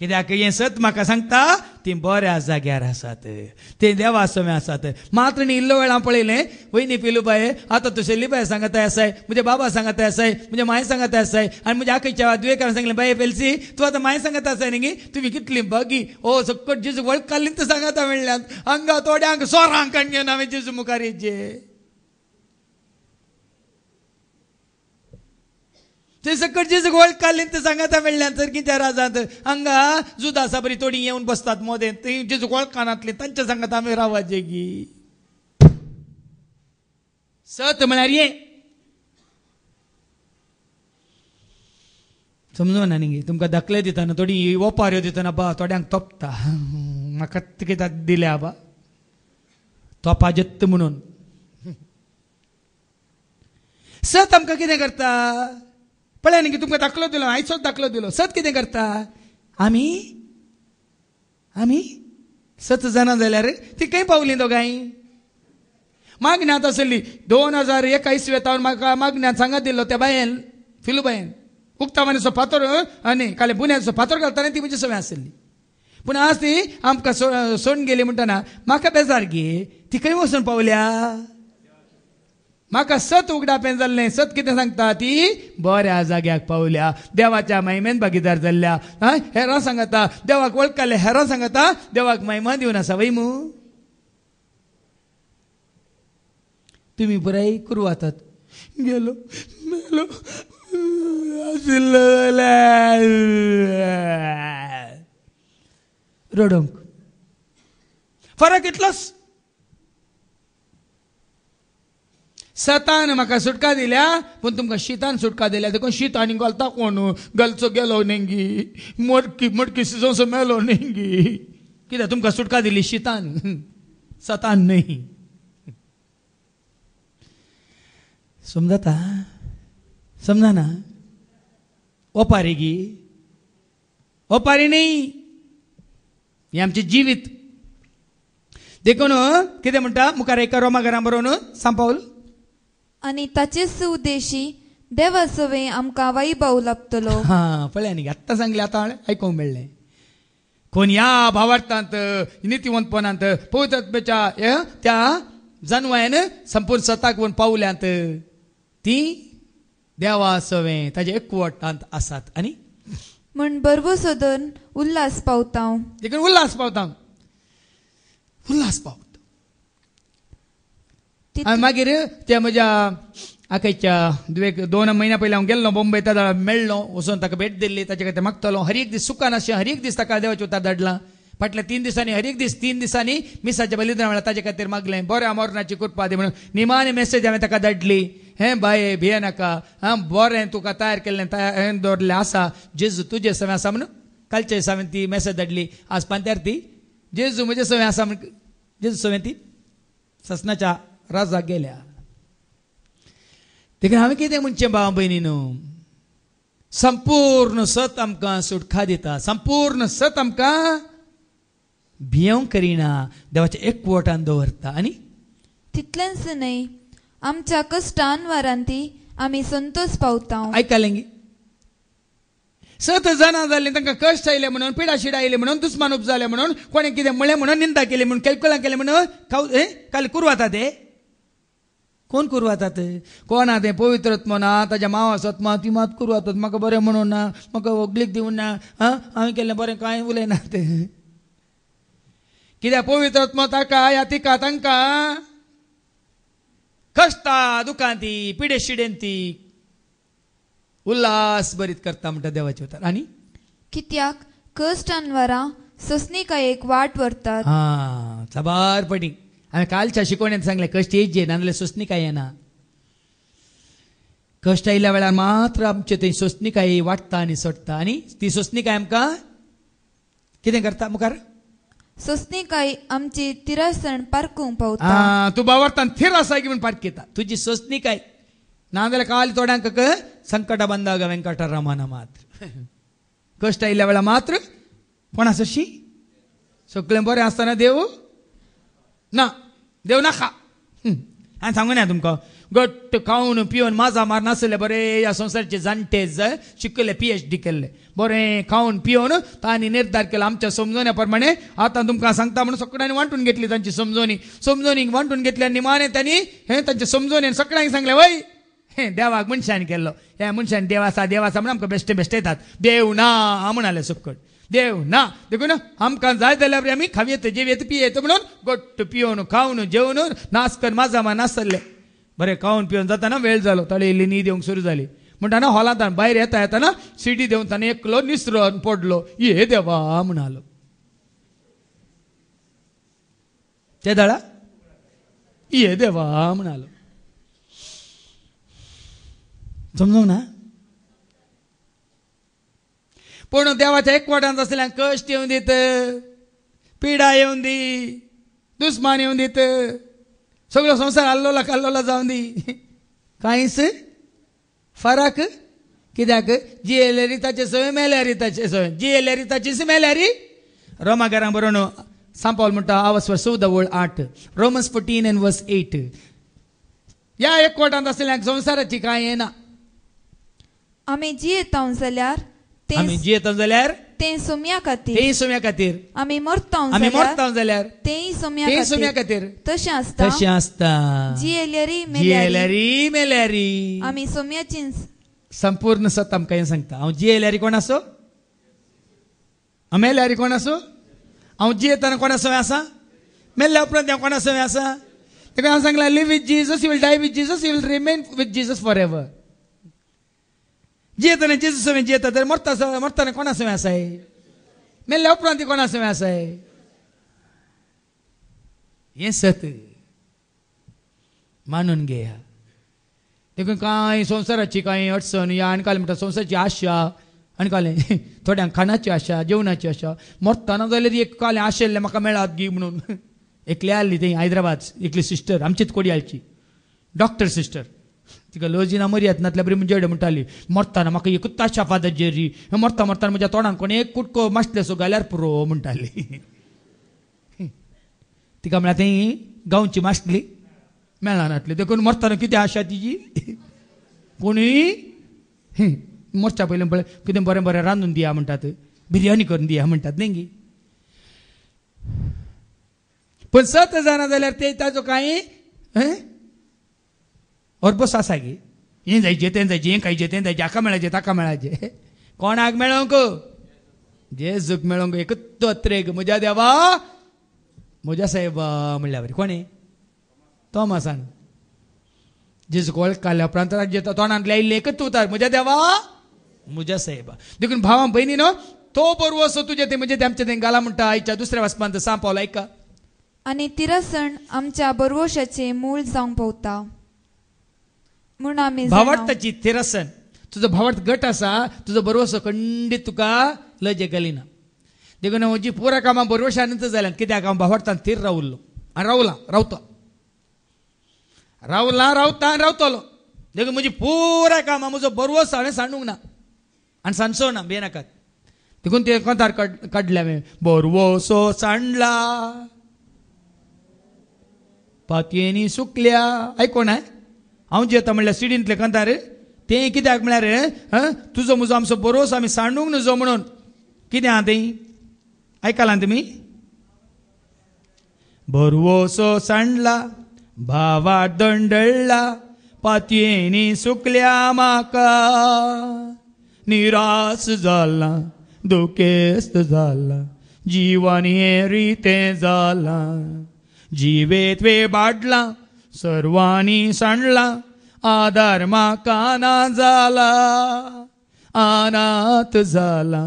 कित्याक सत म्हाका सांगता ती बऱ्या जाग्यार आसात ते देवा आसोमे आसात मात्र न्ही इल्लो वेळ हांव पळयलें वयनी पिलू बाये आतां तुशेली बाय सांगताय आसाय म्हजे बाबा सांगताय आसाय म्हजे माय सांगताय आसाय आनी म्हज्या आखयच्या दुयेकारान सांगलें बाये पेलसी तूं आतां माय सांगता आसाय न्ही तुमी कितली बगी ओ सक्कट जिजू वळख काल्लीन सांगता म्हणल्यात अंगा तोड्यांक सोरांक घेवन हांवें जिजू मुखार हेजे तेसकडचेच गोळ काढले ते मिळल्यानंतर की त्या राजात हंगा जुदासा बरी थोडी येऊन बसतात मोदें तेंचे गोळ त्यांच्या तांच्या सांगात आमी रावाजे की सत म्हळ्यार ये समजून ना न्ही तुमकां धकले दिताना थोडी ओपाऱ्यो दिताना बा थोड्यांक तोपता म्हाका कित्याक दिल्या बा तोपा जत्त म्हणून सत आमकां कितें करता पळ्या न्ही की तुमकां दाखलो दिलो आयचोच दाखलो दिलो सत कितें करता आमी आमी सत जाणा जाल्यार ती खंय पावली दोगांय मागण्यांत आसली दोन हजार एका तावन म्हाका मागण्यांत सांगा दिल्लो त्या बायेन फिलू बायेन उक्ता फातोर आनी काले बुन्याचो फातोर घालताना ती म्हजी सवय आसली पूण आज ती आमकां सोडून गेली म्हणटना म्हाका बेजार गे ती खंय वचून पावल्या म्हाका सत उगडापेन जाल्लें सत कितें सांगता ती बऱ्या जाग्याक पावल्या देवाच्या महिमेन भागीदार जाल्ल्या आं हेरां सांगता देवाक वळखले हेरां सांगता देवाक महिमा दिवन आसा वै तुम्ही बरे करू वतात गेलो मेलो आशिल्लो रडोंक फरक इतलोच सतान म्हाका सुटका दिल्या पूण तुमकां शितान सुटका दिल्या देखून शीत आनी घालता कोण गलचो गेलो नेंगी मडकी मडकी सिजोसो मेलो नेंगी कित्याक तुमकां सुटका दिली शितान सतान न्हय समजता समजना ओपारी गी ओपारी न्ही हे आमचे जिवीत देखून कितें म्हणटा मुखार एका रोमा घरा बरोवन सांपावल आणि ताचेच उद्देशी देव सवे आमकां वैभव लपतलो हा पळ्या न्ही आत्ता सांगलें आतां आयकूंक मेळ्ळें कोण या भावार्थांत नीतिवंतपणांत पवित्रत्मेच्या त्या जनवायन संपूर्ण सताक वन पावल्यांत ती देवा सवें ताजे एकवटांत आसात आणि म्हण बरबो सोदन उल्हास पावता उल्हास पावता उल्हास पाव आणि मागीर ते म्हज्या आख्याच्या दुवे दोन म्हयन्या पयलीं हांव गेल्लो बॉम्बे ताका मेळ्ळो वचून ताका भेट दिल्ली ताचे खातीर मागतलो हर एक दीस सुकान अशें हर एक दीस ताका देवाचे उतार धाडलां फाटल्या तीन दिसांनी हर एक दीस तीन दिसांनी मिसाच्या बलिदान मेळ्ळा ताचे खातीर मागलें बरें अमरनाची कृपा दी म्हणून निमाने मेसेज हांवें ताका धाडली हे बाय भिये नाका हां बरें तुका तयार केल्लें तयार दवरलें आसा जेजू तुजे सवय आसा म्हणून कालच्या दिसा हांवें ती मेसेज धाडली आज पांत्यार ती जेजू म्हजे सवय आसा म्हण जेजू सवय ती ससनाच्या राजा गेल्या देखून हांवें कितें म्हणचें भाव भयणीनो संपूर्ण सत आमकां सुटका दिता संपूर्ण सत आमकां भियेवंक करिना देवाच्या एकवटान दवरता आनी तितलेंच न्हय आमच्या कश्टान वारांती आमी संतोष पावता आयकलें सत जाणा जाले तांकां कश्ट आयले म्हणून पिडाशीड आयले म्हणून उप जाले म्हणून कोणें कितें म्हळें म्हणून निंदा केली म्हणून कॅल्कुलां केलें म्हणून काल आता ते कोण करवा कोण आहा तें पवित्रत्म ना ताज्या मावा सत्मा ती मात करवा जातात म्हाका बरें म्हणून ना म्हाका व्हंकलेक दिवून ना हां हांवें केल्लें बरें कांय उलयना तें कित्याक पवित्रत्म ताका या तिका तांकां कश्टा दुकां ती पिडे शिडेंती उल्लास उल्हास बरीत करता म्हणटा देवाचे उतार आनी कित्याक कश्ट अनवरां काय एक वाट व्हरतात हां पडी आणि कालच्या शिकवण्यात सांगले कष्ट जे नांदले काय येना कष्ट आयल्या वेळार मात्र आमचे ते थंय काय वाटता आणि सोडटा आणि ती काय आमकां कितें करता मुखार काय आमची तिरासण पारकूंक पावता तूं बावरतान थीर आसा की म्हूण तुझी तुजी काय नाजाल्यार काल थोड्यांक संकट बंदाग वेंकटरामान मात्र कष्ट आयल्या वेळार मात्र कोणा सशी सगळे बरें असताना देव ना देव नाका हांवें सांगू ना तुमकां घट्ट खावन पिवन माझा मार नासले बरे ह्या संसारचे जाणटे शिकले पी एच डी केल्ले बरें खावन पिवन तांणी निर्धार केला आमच्या समजवण्याप्रमाणे आता आतां तुमकां सांगता म्हणून सगळ्यांनी वांटून घेतली तांची समजोनी समजोवणीक वांटून घेतल्या निमाणे त्यांनी हे तांचे समजोवणेन सगळ्यांक सांगले वय हे देवाक मनशान केल्लो हे मनशान देव आसा देव आसा म्हणून आमकां बेश्टे बेश्टे येतात देव ना म्हणाले सुकट देव ना ना हम आमकां जाय जाल्यार आमी खावयेत पिये पियेत म्हणून गोट्ट पिऊन खाऊन जेवून कर माझा मा बरे बरें खावन पिऊन जाताना वेळ जालो ताळी इल्ली न्ही देवंक सुरू जाली म्हणताना हॉलांत बाहेर येता येताना सिडी देवन एक एकलो निसरून पडलो ये देवा म्हणालो ते दळा ये देवा म्हणालो समजू ना पण देवाच्या एक वाटान असल्यान कष्ट येऊन देत पिडा येऊन दी दुस्मान येऊन देत सगळो संसार आल्लोला कल्लोला जाऊन दी कांयच फरक कित्याक जियेले रिताचे सोय मेल्या रिताचे सोय जियेले रिताचीच मेल्या री रोमागारां बरोबर सांपावल म्हणटा आवस वर चवदा वळ आठ Romans fourteen and verse eight या एक असल्या असल्याक संवसाराची कांय येना आमी जियेता जाल्यार Tem a mendia tão zeler? Tem sumia catir. Tem sumia catir. A mim morto tão zeler? A mim morto tão zeler? Tem sumia catir. Tem sumia catir. Tô chasta. Tô chasta. Dieleri meleri. Dieleri meleri. A mim sumia tins. Sampurna satam kayan sangta. Aum dieleri conasso? Ameleri conasso? Aum dietan conasso essa? Mele apronte a conasso essa? Tem conasso angla live with Jesus, you will die with Jesus, you will remain with Jesus forever. जियेताना जेजू समेत जेता तर मरता मरताना कोणा समेत आसाय मेल्ल्या उपरांत कोणा समेत आसाय हे सत मानून घेया देखून कांय संसाराची कांय अडचण या आनी म्हणटा संवसाराची आशा आनी कालें थोड्यांक खाणाची आशा जेवणाची आशा मरताना जाल्यार एक कालें आशिल्लें म्हाका मेळात गी म्हणून एकले आसली थंय हैदराबाद एकली सिस्टर आमचीच कोडयालची डॉक्टर सिस्टर तिका लजिना मर्यात नातल्या बरी म्हणजे म्हणटाली मरताना म्हाका एकूच ताशा फादर जेरी मरता मरताना म्हज्या तोंडान कोणी एक कुटको सो घाल्यार पुरो म्हणटाली तिका म्हळ्यार ती गांवची मासली मेळनातली देखून मरतना कितें आशा तिची कोणी मरच्या पयलीं पळय कितें बरें बरें रांदून दिया म्हणटात बिर्याणी करून दिया म्हणटात न्ही गी पण सत जाणा जाल्यार ते ताजो कांय ಹೊರಬೋ जाय ಏನು जाय ತೇನು ಜೈಜೆ ಏನು ಕೈ ಜೈತೆ ಜೈಜೆ ಅಕ್ಕ ಮೇಳಜೆ ताका ಮೇಳಜೆ कोणाक जे झुक मेळोंक एकूच तोत्रेक म्हज्या देवा म्हज्या साहेब म्हणल्या बरी कोणी तोमासान जेजूक काल्या उपरांत तोंडांत लायिल्ले एकच उतार म्हज्या देवा म्हज्या साहेबा देखून भावां भयणी न्हू तो बरो असो तुजे ते म्हणजे आमचे ते गाला म्हणटा आयच्या दुसऱ्या वाचपांत सांग पावला आयका आनी तिरसण आमच्या बरवशाचे मूळ जावंक पावता म्हणून आम्ही भावार्थ चित्ते रसन तुझं भावार्थ गट असा तुजो बरोबर खंडीत तुका ना देखो देखून म्हजी पुरा कामा बरोवशे नंतर जाल्यान कित्याक हांव भावार्थान थीर रावल्लो आनी रावलां रावतो रावलां रावता आनी रावतलो देखून म्हजी पुरा कामा म्हजो बरोस हांवें सांडूंक ना आणि सांडचो ना बेनाकात देखून ते कोंतार मी हांवें सांडला पातयेनी सुकल्या आयकोण आहे हांव जेता म्हणल्यार सिडींत कांतार तें कित्याक म्हळ्यार तुजो म्हजो आमचो बरोस आमी सांडूंक नजो म्हणून कितें आहा तें आयकलां तुमी भरवोसो सांडला भावा दंडळला पातयेनी सुकल्या म्हाका निराश जाला दुखेस्त जाला जिवन हे रितें जाला जिवेत वे बाडला सर्वांनी सांडला आधर्मा काना झाला आनात झाला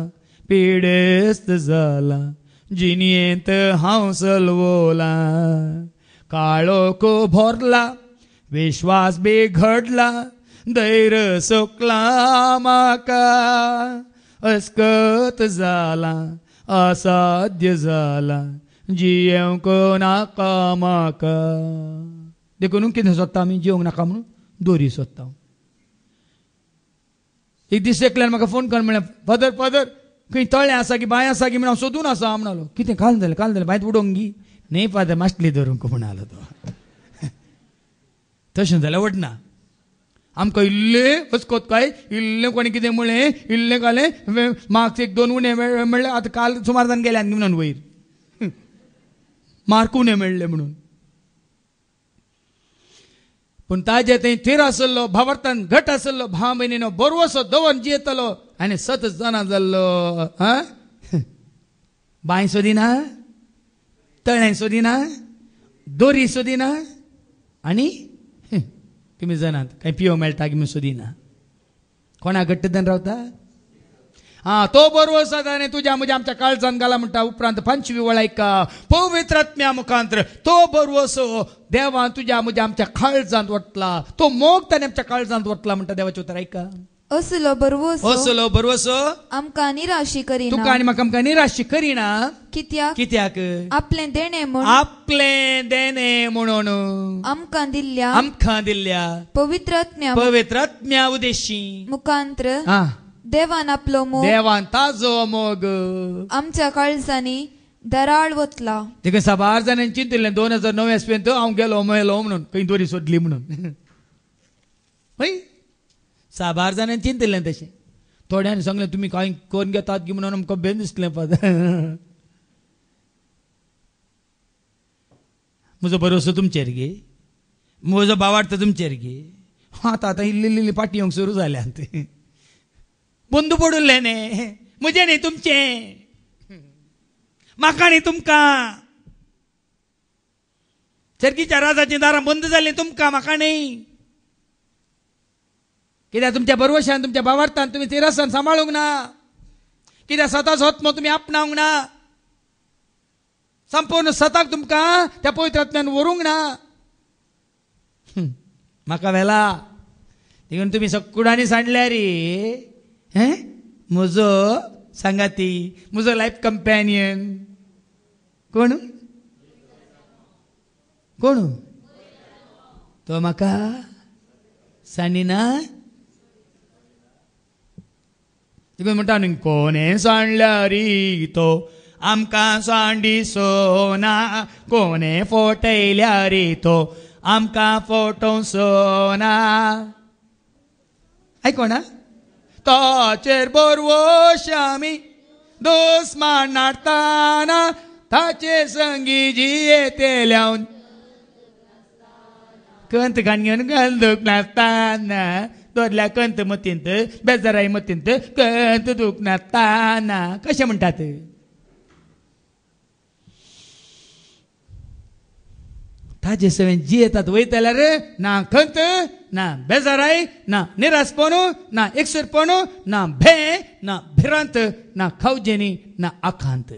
पिडेस्त झाला जिनियेत काळो को भरला विश्वास बिघडला दैर सुकला माका अस्कत झाला असाध्य झाला जियो को नाका माका देखून कितें सोदता आमी जेवंक नाका म्हणून दोरी सोदता एक दीस एकल्यान म्हाका फोन कर म्हणलें फादर फादर खंय तळें आसा की बांय आसा की म्हण हांव सोदून आसा म्हणालो कितें काल जालें काल जालें बांयत उडोवंक गी न्ही फादर मास्टली धरूंक म्हणालो तो तशें जाल्यार वटना आमकां इल्लें अस्कोत काय इल्लें कोणी कितें म्हणलें इल्लें घालें मार्क्स एक दोन उणें म्हणलें आतां काल सुमार जावन गेल्यान म्हणून वयर मार्क उणें मेळ्ळें म्हणून पण ताजे थंय थिर आसलो भावार्थान घट आसलो भाव बरो असो दवन जियेतलो आनी सत जना जाल्लो बांय सोदिना तळ्यां सोदिना दोरी सोदिना आनी तुमी जनात काय पियो मेळटा की सोदिना कोणा घट्ट धन रावता हा तो बरोबर सदाने तुझ्या म्हणजे आमच्या काळजांगाला म्हणटा उपरांत वळ ऐका पवित्रात्म्या मुखांतर तो बरोबर देवा तुझ्या म्हणजे आमच्या काळजांत वाटला तो मोग त्याने आमच्या काळजांत वाटला म्हणता देवाचे उतर ऐका असलो बरवसो असलो आमका निराशी करी तुका आणि म्हाका आमकां निराशी करीना कित्याक कित्याक आपले देणे म्हणून आपले देणे म्हणून आमका दिल्या आमकां दिल्या पवित्रात्म्या पवित्रात्म्या उद्देशी मुखांत्र देवान आपलो मोग देवान ताजो मोग आमच्या काळजांनी दराळ वतला तिका साबार जाणांनी चिंतिल्लें दोन हजार णव पर्यंत हांव गेलो मेलो म्हणून खंय दोरी सोडली म्हणून साबार जाणांनी चिंतिल्लें तशें थोड्यांनी सांगलें तुमी कांय करून घेतात की म्हणून आमकां बेन दिसलें पद म्हजो भरोसो तुमचेर गे म्हजो बावार्थ तुमचेर गे आतां आतां इल्ली इल्ली पाटी येवंक सुरू जाल्या बंदू पडून ने म्हजे न्ही तुमचे म्हाका न्ही तुमकां चरकीच्या राजाची दारां बंद जाली तुमकां म्हाका न्ही कित्याक तुमच्या बरोवशान तुमच्या बावार्थान तुमी तिरासन सांबाळूंक ना कित्याक स्वतः स्वत्म तुमी आपणावंक ना संपूर्ण स्वताक तुमकां त्या पवित्रांतल्यान व्हरूंक ना म्हाका वेला देखून तुमी सकुडांनी सांडल्या रे मुझो म्हजो सांगाती म्हजो लायफ कंपॅनियन कोण कोण तो म्हाका सांडिना देखून म्हणटा न्हू कोणे सांडला री तो आमकां सांडी सोना कोणे फोटयल्या री तो आमकां फोटो सोना आयकोणा Tacer borvoșami, dus manartana, tace să înghigie teleaun. Cântă ca în gândul nastana, doar la cântă mă tintă, bezarai mă tintă, cântă duc nastana. Că așa mântat. Tace să îngie tatuitele, n-am cântă, ના બેજારાઈ ના નિરાશપોનું ના એકસરપોનું ના ಭೇ ನಾ ಭಿರಂತ ನಾ ಖೌಜನಿ ನಾ ಅಖಾಂತ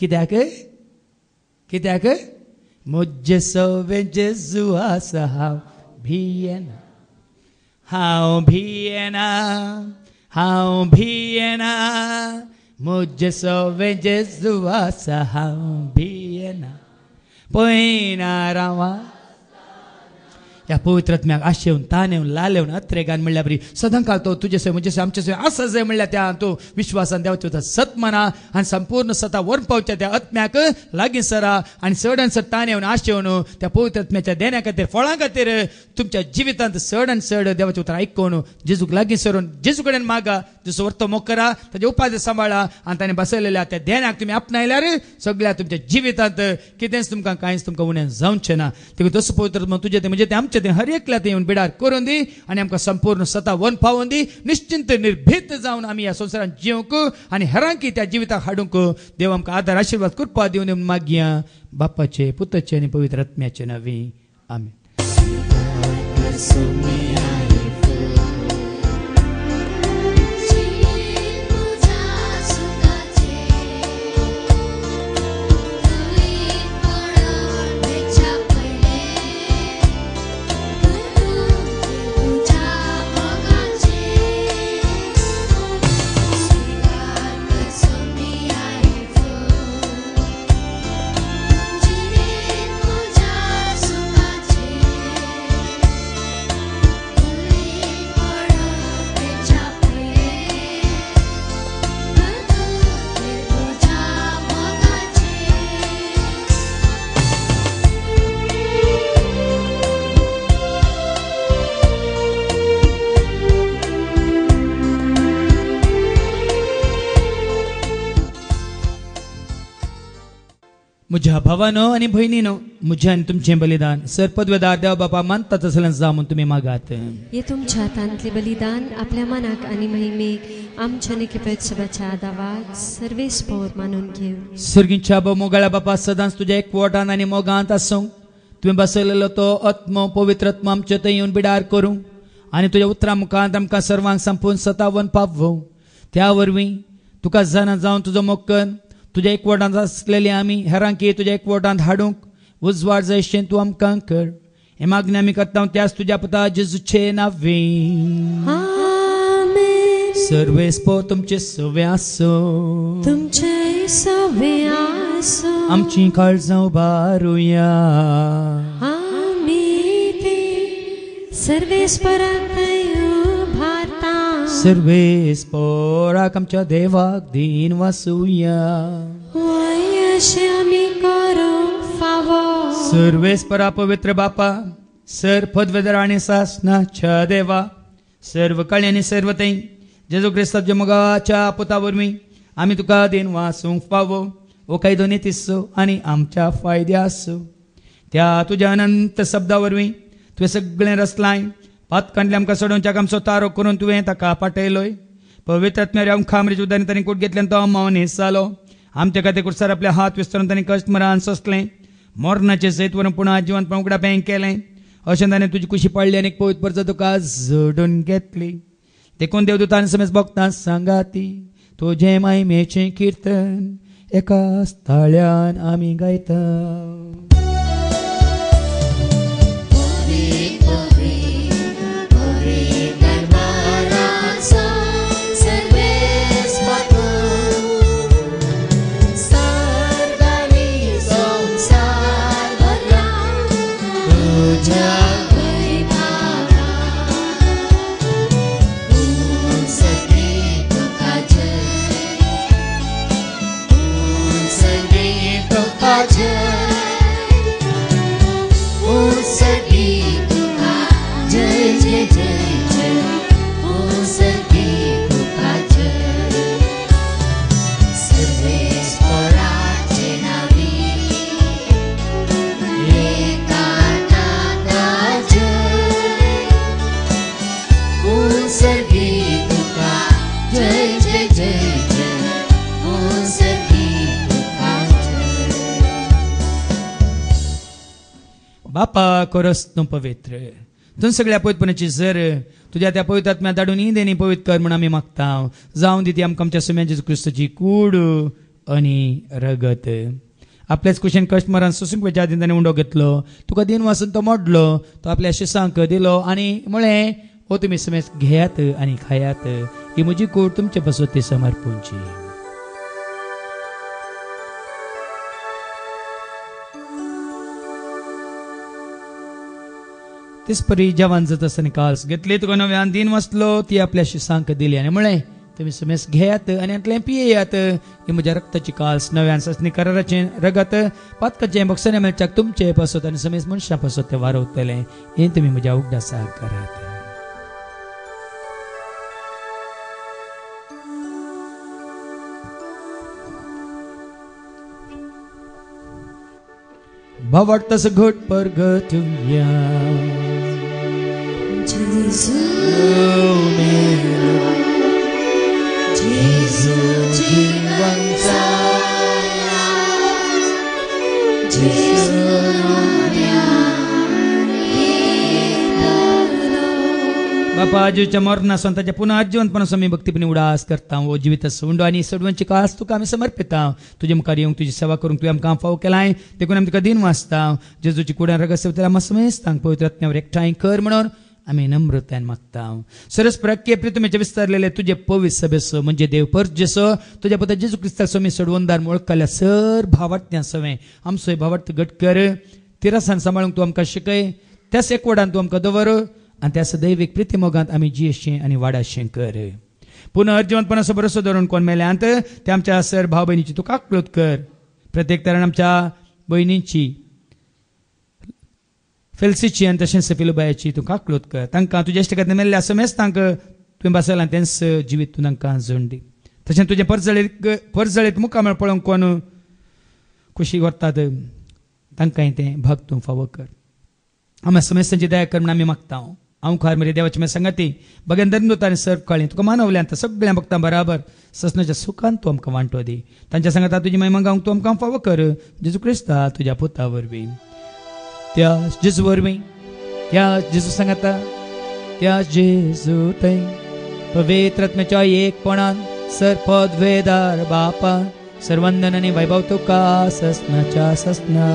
ಕಿದ್ಯಾಕ ಕಿದ್ಯಾಕ ಮುಜ್ಜ ಸೋವೆ ಜುವಾ ಸಹಾವ ಭಿಯನ ಹಾವು ಭಿಯನ ಹಾವು ಭಿಯನ ಮುಜ್ಜ ಸೋವೆ ಜುವಾ ಸಹಾವ ಭಿಯನ ಪೊಯ್ನಾ ರಾವಾ या पवित्रात्म्याक लाल येऊन लालेवन अत्रेगान म्हणल्या बरी सदंका तो तुजे सय म्हणजे आमचे सय असं जे म्हणल्या त्या तो विश्वासान देवचे तुझा सत मना आणि संपूर्ण सता वर पावच्या त्या आत्म्याक लागीं सरा आनी सड ताण येऊन आशे येऊन त्या पवित्रात्म्याच्या देण्या खातीर फळां खातीर तुमच्या जिवितांत सडन सड सड देवाचे उतर ऐकून जेजूक लागीं सरून जेजू कडेन मागा जसो वर्तो मोकरा ताजे उपाय सांबाळा आनी ताणें बसयलेल्या त्या देण्याक तुमी आपणायल्यार सगळ्या तुमच्या जिवितांत कितेंच तुमकां कांयच तुमकां उणें जावचें ना देखून तसो पवित्र तुजे ते म्हणजे तें आमचे हर एकला येऊन बिडार करून दी आनी आमकां संपूर्ण सता वन पावून दी निश्चिंत निर्भीत जाऊन आम्ही या संसारात जिवंक आणि हरांकी त्या जिविताक हाडूंक देव आमकां आदार आशिर्वाद कृपा दिवन मागया बापाचे पुतचे आणि पवित्र आत्म्याचे नवी आमी मुझ्या भावानो आणि बहिणीनो मुझ्या आणि तुमचे बलिदान सर्पद्वदार देवा बापा मानताच असल्यास जा म्हणून तुम्ही मागात हे तुमच्या हातांतले बलिदान आपल्या मनाक आणि महिमेक आमच्या निकेपेत सभाच्या आदावात सर्वेस पोर मानून घेऊ हो। सर्गींच्या मोगाळ्या बापा सदांच तुझ्या एक पोटान आणि मोगांत आसूं तुम्ही बसयलेलो तो आत्म पवित्र आमच्या थंय बिडार करू आणि तुझ्या उतरा मुखांत आमकां सर्वांक संपून सतावन पाववू त्या वरवीं तुका जाणा जावन तुजो मोकन तुज्या एकवटांत आसलेली आमी हेरांकी तुज्या एकवटांत हाडूंक उजवाड जयशें तूं आमकां कर हे मागणी आमी करता त्याच तुज्या पुता जेजूचे नावे सर्वेस तुमचे सवे तुमचे सवे आमची काळजां उबारुया आमी सर्वे पोराक आमच्या देवाक दीन वासूया आमी करो फावो सर्वेस परा पवित्र बापा सर पदवेदर आणि छ देवा सर्व कल्याणी सर्वते सर्व तै जेजू क्रिस्ताच्या मुगाच्या पुतावरवी आम्ही तुका दीन वासूंक पावो ओ दोनी तिसो आणि आमच्या फायद्या असो त्या तुझ्या अनंत शब्दावरवी तुवें सगळें रचलाय पातकांडले आमकां सडोवच्या आमचो तारो करून तुवें ताका पाटयलोय पवित्रात्म्यारे आमकां आमरे उदारी तांणी कूट घेतल्यान तो मावन जालो आमच्या खातीर सर आपले हात विस्तारून कष्ट कस्टमरान सोसले मरणाचे सैत वरून पुन्हा पण उगडा बँक केलें अशें ताणें तुजी कुशी पाडली आनी पवित परत तुका जोडून घेतली देखून देवदूतान समज भोगता ती तुझे मायमेचें कीर्तन एका स्थळ्यान आमी गायता बापा करस्त पवित्र तुम सगळ्या पवित्रपणाची जर तुझ्या त्या पवित्रात्म्या दाडून ही देणे पवित्र कर म्हणून आम्ही मागता जाऊन दिती आमकां आमच्या सुम्याची क्रिस्तची कूड आणि रगत आपल्याच क्वेश्चन कस्टमरान सोसूंकच्या आदीन ताणें उंडो घेतलो तुका दिन वाचून तो मोडलो तो आपल्या शिसांक दिलो आणि मुळे हो तुम्ही समेत घेयात आणि खायात ही म्हजी कूड तुमचे पासून ती तेच परी जवान जर असताना निकाल्स घेतले तुका नव्यान दिन वाचलो ती आपल्याशी सांग दिली आणि म्हणे तुम्ही समेस घेयात आणि आटले पियेयात ही म्हज्या रक्ताची काल्स नव्यान सचनी कराराचे रगत पातकाचे बक्षण्या मेळच्याक तुमचे पासत आणि समेस मनशा पासत ते वारवतले हे तुम्ही म्हज्या उगडा साग करात भवटस घोट पर या बापा आजूच्या मरणा स्वतःच्या पुन्हा आजीवंतपणा स्वामी भक्तीपणे उडास करता ओ जीवित सोंडो आणि सोडवंची काळ तुका आम्ही समर्पिता तुझे मुखार येऊन तुझी सेवा करून तुवें आमकां फाव केलाय देखून आमी तुका दिन वाचता जेजूची कुड्या रगत सेवतेला आम्हा समेज तांक पवित्र एकठांय कर म्हणून आम्ही नम्रतेन मागता सरस तुम्ही प्रितमेचे विस्तारलेले तुझे पवित सभेस म्हणजे देव परत जसं तुझ्या पद्धत जेजू ख्रिस्ता स्वामी सडवंदार वळखल्या सर भावार्थ्या सवय आमचो भावार्थ घट कर तिरासान सांबाळूंक तूं आमकां शिकय त्याच एकवटान तू आमकां दवर आनी त्या दैवीक प्रिती मोगांत आमी जियेशें आनी वाडाशें कर पुन्हा अर्जिवंतपणाचो भरोसो धरून कोण मेल्यांत ते आमच्या सर भाव भयणीची तुका क्लोत कर प्रत्येक तरण आमच्या भयणींची आणि तशेंच सपिलो बायाची तुका कर तांकां तुज्या इश्ट कथेन मेल्ले आसमेच तांक तुवें बसयलां तेंच जिवीत तूं तांकां जोडली दी तशें तुजें परजळीत परजळीत मुकामळ पळोवंक कोण खुशी करतात तांकांय तें भाग तूं फावो कर आमी समेज तांची दया कर म्हण आमी मागता हांव हांव खार मरे देवाची मागीर सांगाती बगेन धरून दोतांनी सर्व काळी तुका मानवल्यां आतां सगळ्यां भक्तां बराबर सस्नाच्या सुखान तूं आमकां वांटो दी तांच्या सांगाता तुजी मागीर मागावंक तूं आमकां फावो कर जेजू क्रिस्ता तुज्या पुता वरवीं त्या जेजूवर मी या जिजू सांगता त्या जेजू तै पवित्रत्म्याच्या एकपणान सर्पद्वेदार बापा सर्वंदन आणि वैभव तुका ससनाच्या ससना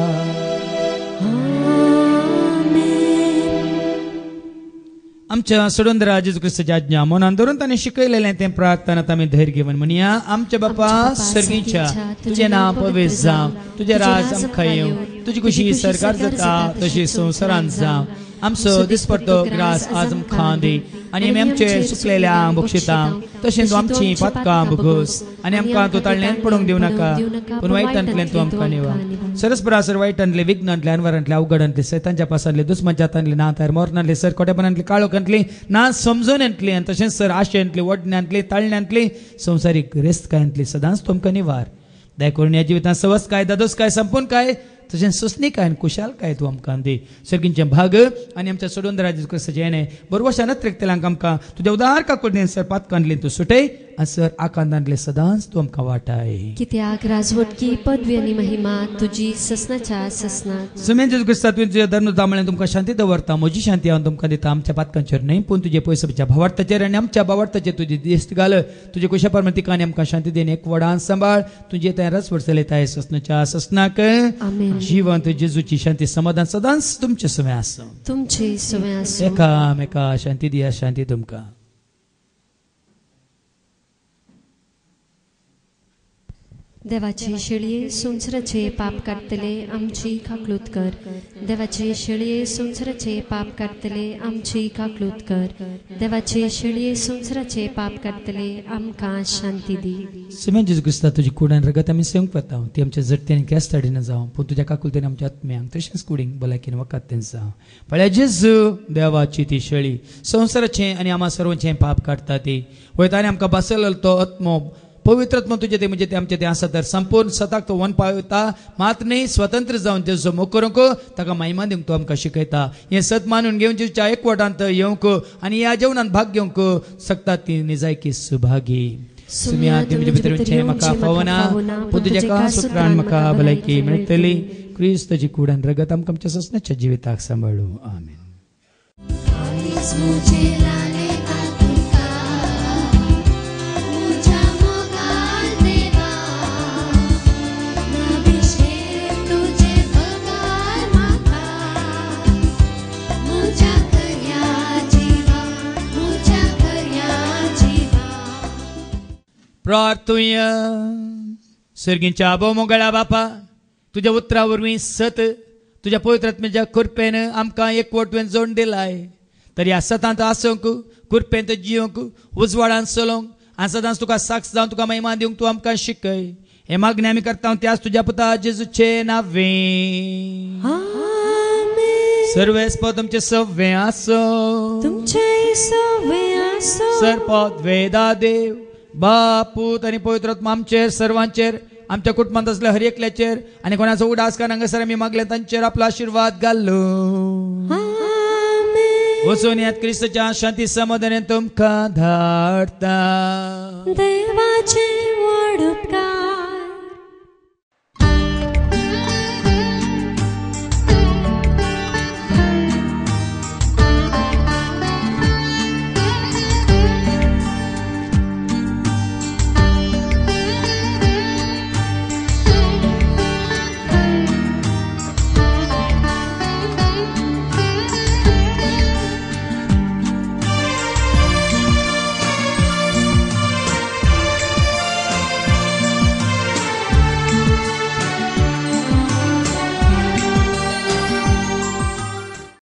आमच्या सोडून जेजू ख्रिस्त आज्ञा म्हणून धरून त्याने शिकवलेले ते प्रार्थना आमी धैर्य घेऊन म्हणया आमच्या बापा सर्गीच्या तुझे नाव पवेश जावं तुझे राज आमकां तुजी खुशी सरकार जाता तशी संसारांचा जावं आमचो दिसपट्टो ग्रास आजम खांदी आनी आमी आमचे सुकलेल्यांक बक्षितांक तशेंच आमची पदकां भुगोस आनी आमकां तूं ताळण्यान पडूंक दिवं नाका पूण वायटांतल्यान तूं आमकां निवा सरस्परासर वायटांतले विघ्नांतले अनवरांतले अवघडांतले सैतांच्या पासांतले दुस्मंचातांतले ना तयार मोरणांतले सर काळो काळोखांतली ना समजून येतली आनी तशेंच सर आशेंतली वडण्यांतली ताळण्यांतली संवसारीक रेस्तकायांतली सदांच तुमकां निवार दया करून ह्या जिवितांत सवस काय दादोस काय संपून काय तुझ्यान सोसनी काय कुशाल काय तूं आमकां दी सर्गींचे भाग आनी आमच्या सोडून राजू कसं येणें बरोबर शानत रेखतलें आमकां तुज्या उदार काकुर्देन सरपात कांदलें तूं सुटय असर आकांदांतले सदांस तू તું वाटाय વાટાય कित्याक राजवटकी पदवी आणि महिमा तुझी ससनाच्या ससनात सुमेन जेजू क्रिस्तांत तुझे धर्म दामळे तुमकां शांती दवरता म्हजी शांती हांव तुमकां दिता आमच्या पातकांचेर न्हय पूण तुजे पयसच्या भावार्थाचेर आनी आमच्या भावार्थाचेर तुजी दिस्त घाल तुजे कुशा परमती काणी आमकां शांती देन एक वडान सांबाळ तुजे ते रस ताय ससनाच्या सस्नाक आमेन. जीवन तुजी जेजूची शांती समाधान सदांस तुमचे सुमे आसा तुमचे सोय असो एका शांती दिया शांती तुमकां देवाची शेळये सुंसरचे पाप काढतले आमची काकलूत कर देवाची शेळये सुंसरचे पाप काढतले आमची काकलूत कर देवाची शेळये सुंसरचे पाप काढतले आमकां शांती दी सुमेन जेजू क्रिस्ता तुजी कुडान रगत आमी सेवक पता ती आमच्या जडतेन केस तडीन जावं पूण तुज्या काकुलतेन आमच्या आत्म्यांक तशेंच कुडींग भलायकीन वखद तें जावं पळ्या जेजू देवाची ती शेळी संसाराचे आणि आम्हा सर्वांचे पाप काडटा ती वयतानी आमकां बसयलो तो आत्मो पवित्रत्व तुझे ते म्हणजे ते आमचे ते आसा तर संपूर्ण सताक तो वन पावता मात न्ही स्वतंत्र जावन जेजो मोग करूंक ताका महिमा दिवंक तूं आमकां शिकयता हें सत मानून घेवन तुझ्या एकवटांत येवंक आनी ह्या जेवणान भाग घेवंक शकता ती निजायकी सुभागी सुमया म्हाका पवना पूण का सुत्रान म्हाका भलायकी मेळटली क्रिस्तची कुडान रगत आमकां आमच्या सस्नाच्या जिविताक सांबाळू आमेन प्रार्थुया सर्गींच्या मोगळा बापा तुझ्या उतरा वरवीं सत तुझ्या पवित्रात्म्याच्या कुर्पेन आमकां एक वटवेन जोड दिलाय तर ह्या सतांत आसूंक तो जिवंक उजवाडान चलोवंक आनी सदांच तुका साक्ष जावन तुका महिमा दिवंक तूं आमकां शिकय हे मागणी आमी करता त्याच तुज्या पुता जेजूचे नावे सर्वेस पद तुमचे सव्वे आसो तुमचे सव्वे आसो सर्पद वेदा देव बापूत आणि पवित्रत्म आमचेर सर्वांचेर आमच्या कुटुंबात असले हर एकल्याचेर आणि कोणाचा उडास का नंगसर आम्ही मागले तांचेर आपला आशीर्वाद घालो वचून यात क्रिस्तच्या शांती समाधाने तुमका धाडता देवाचे वडुपका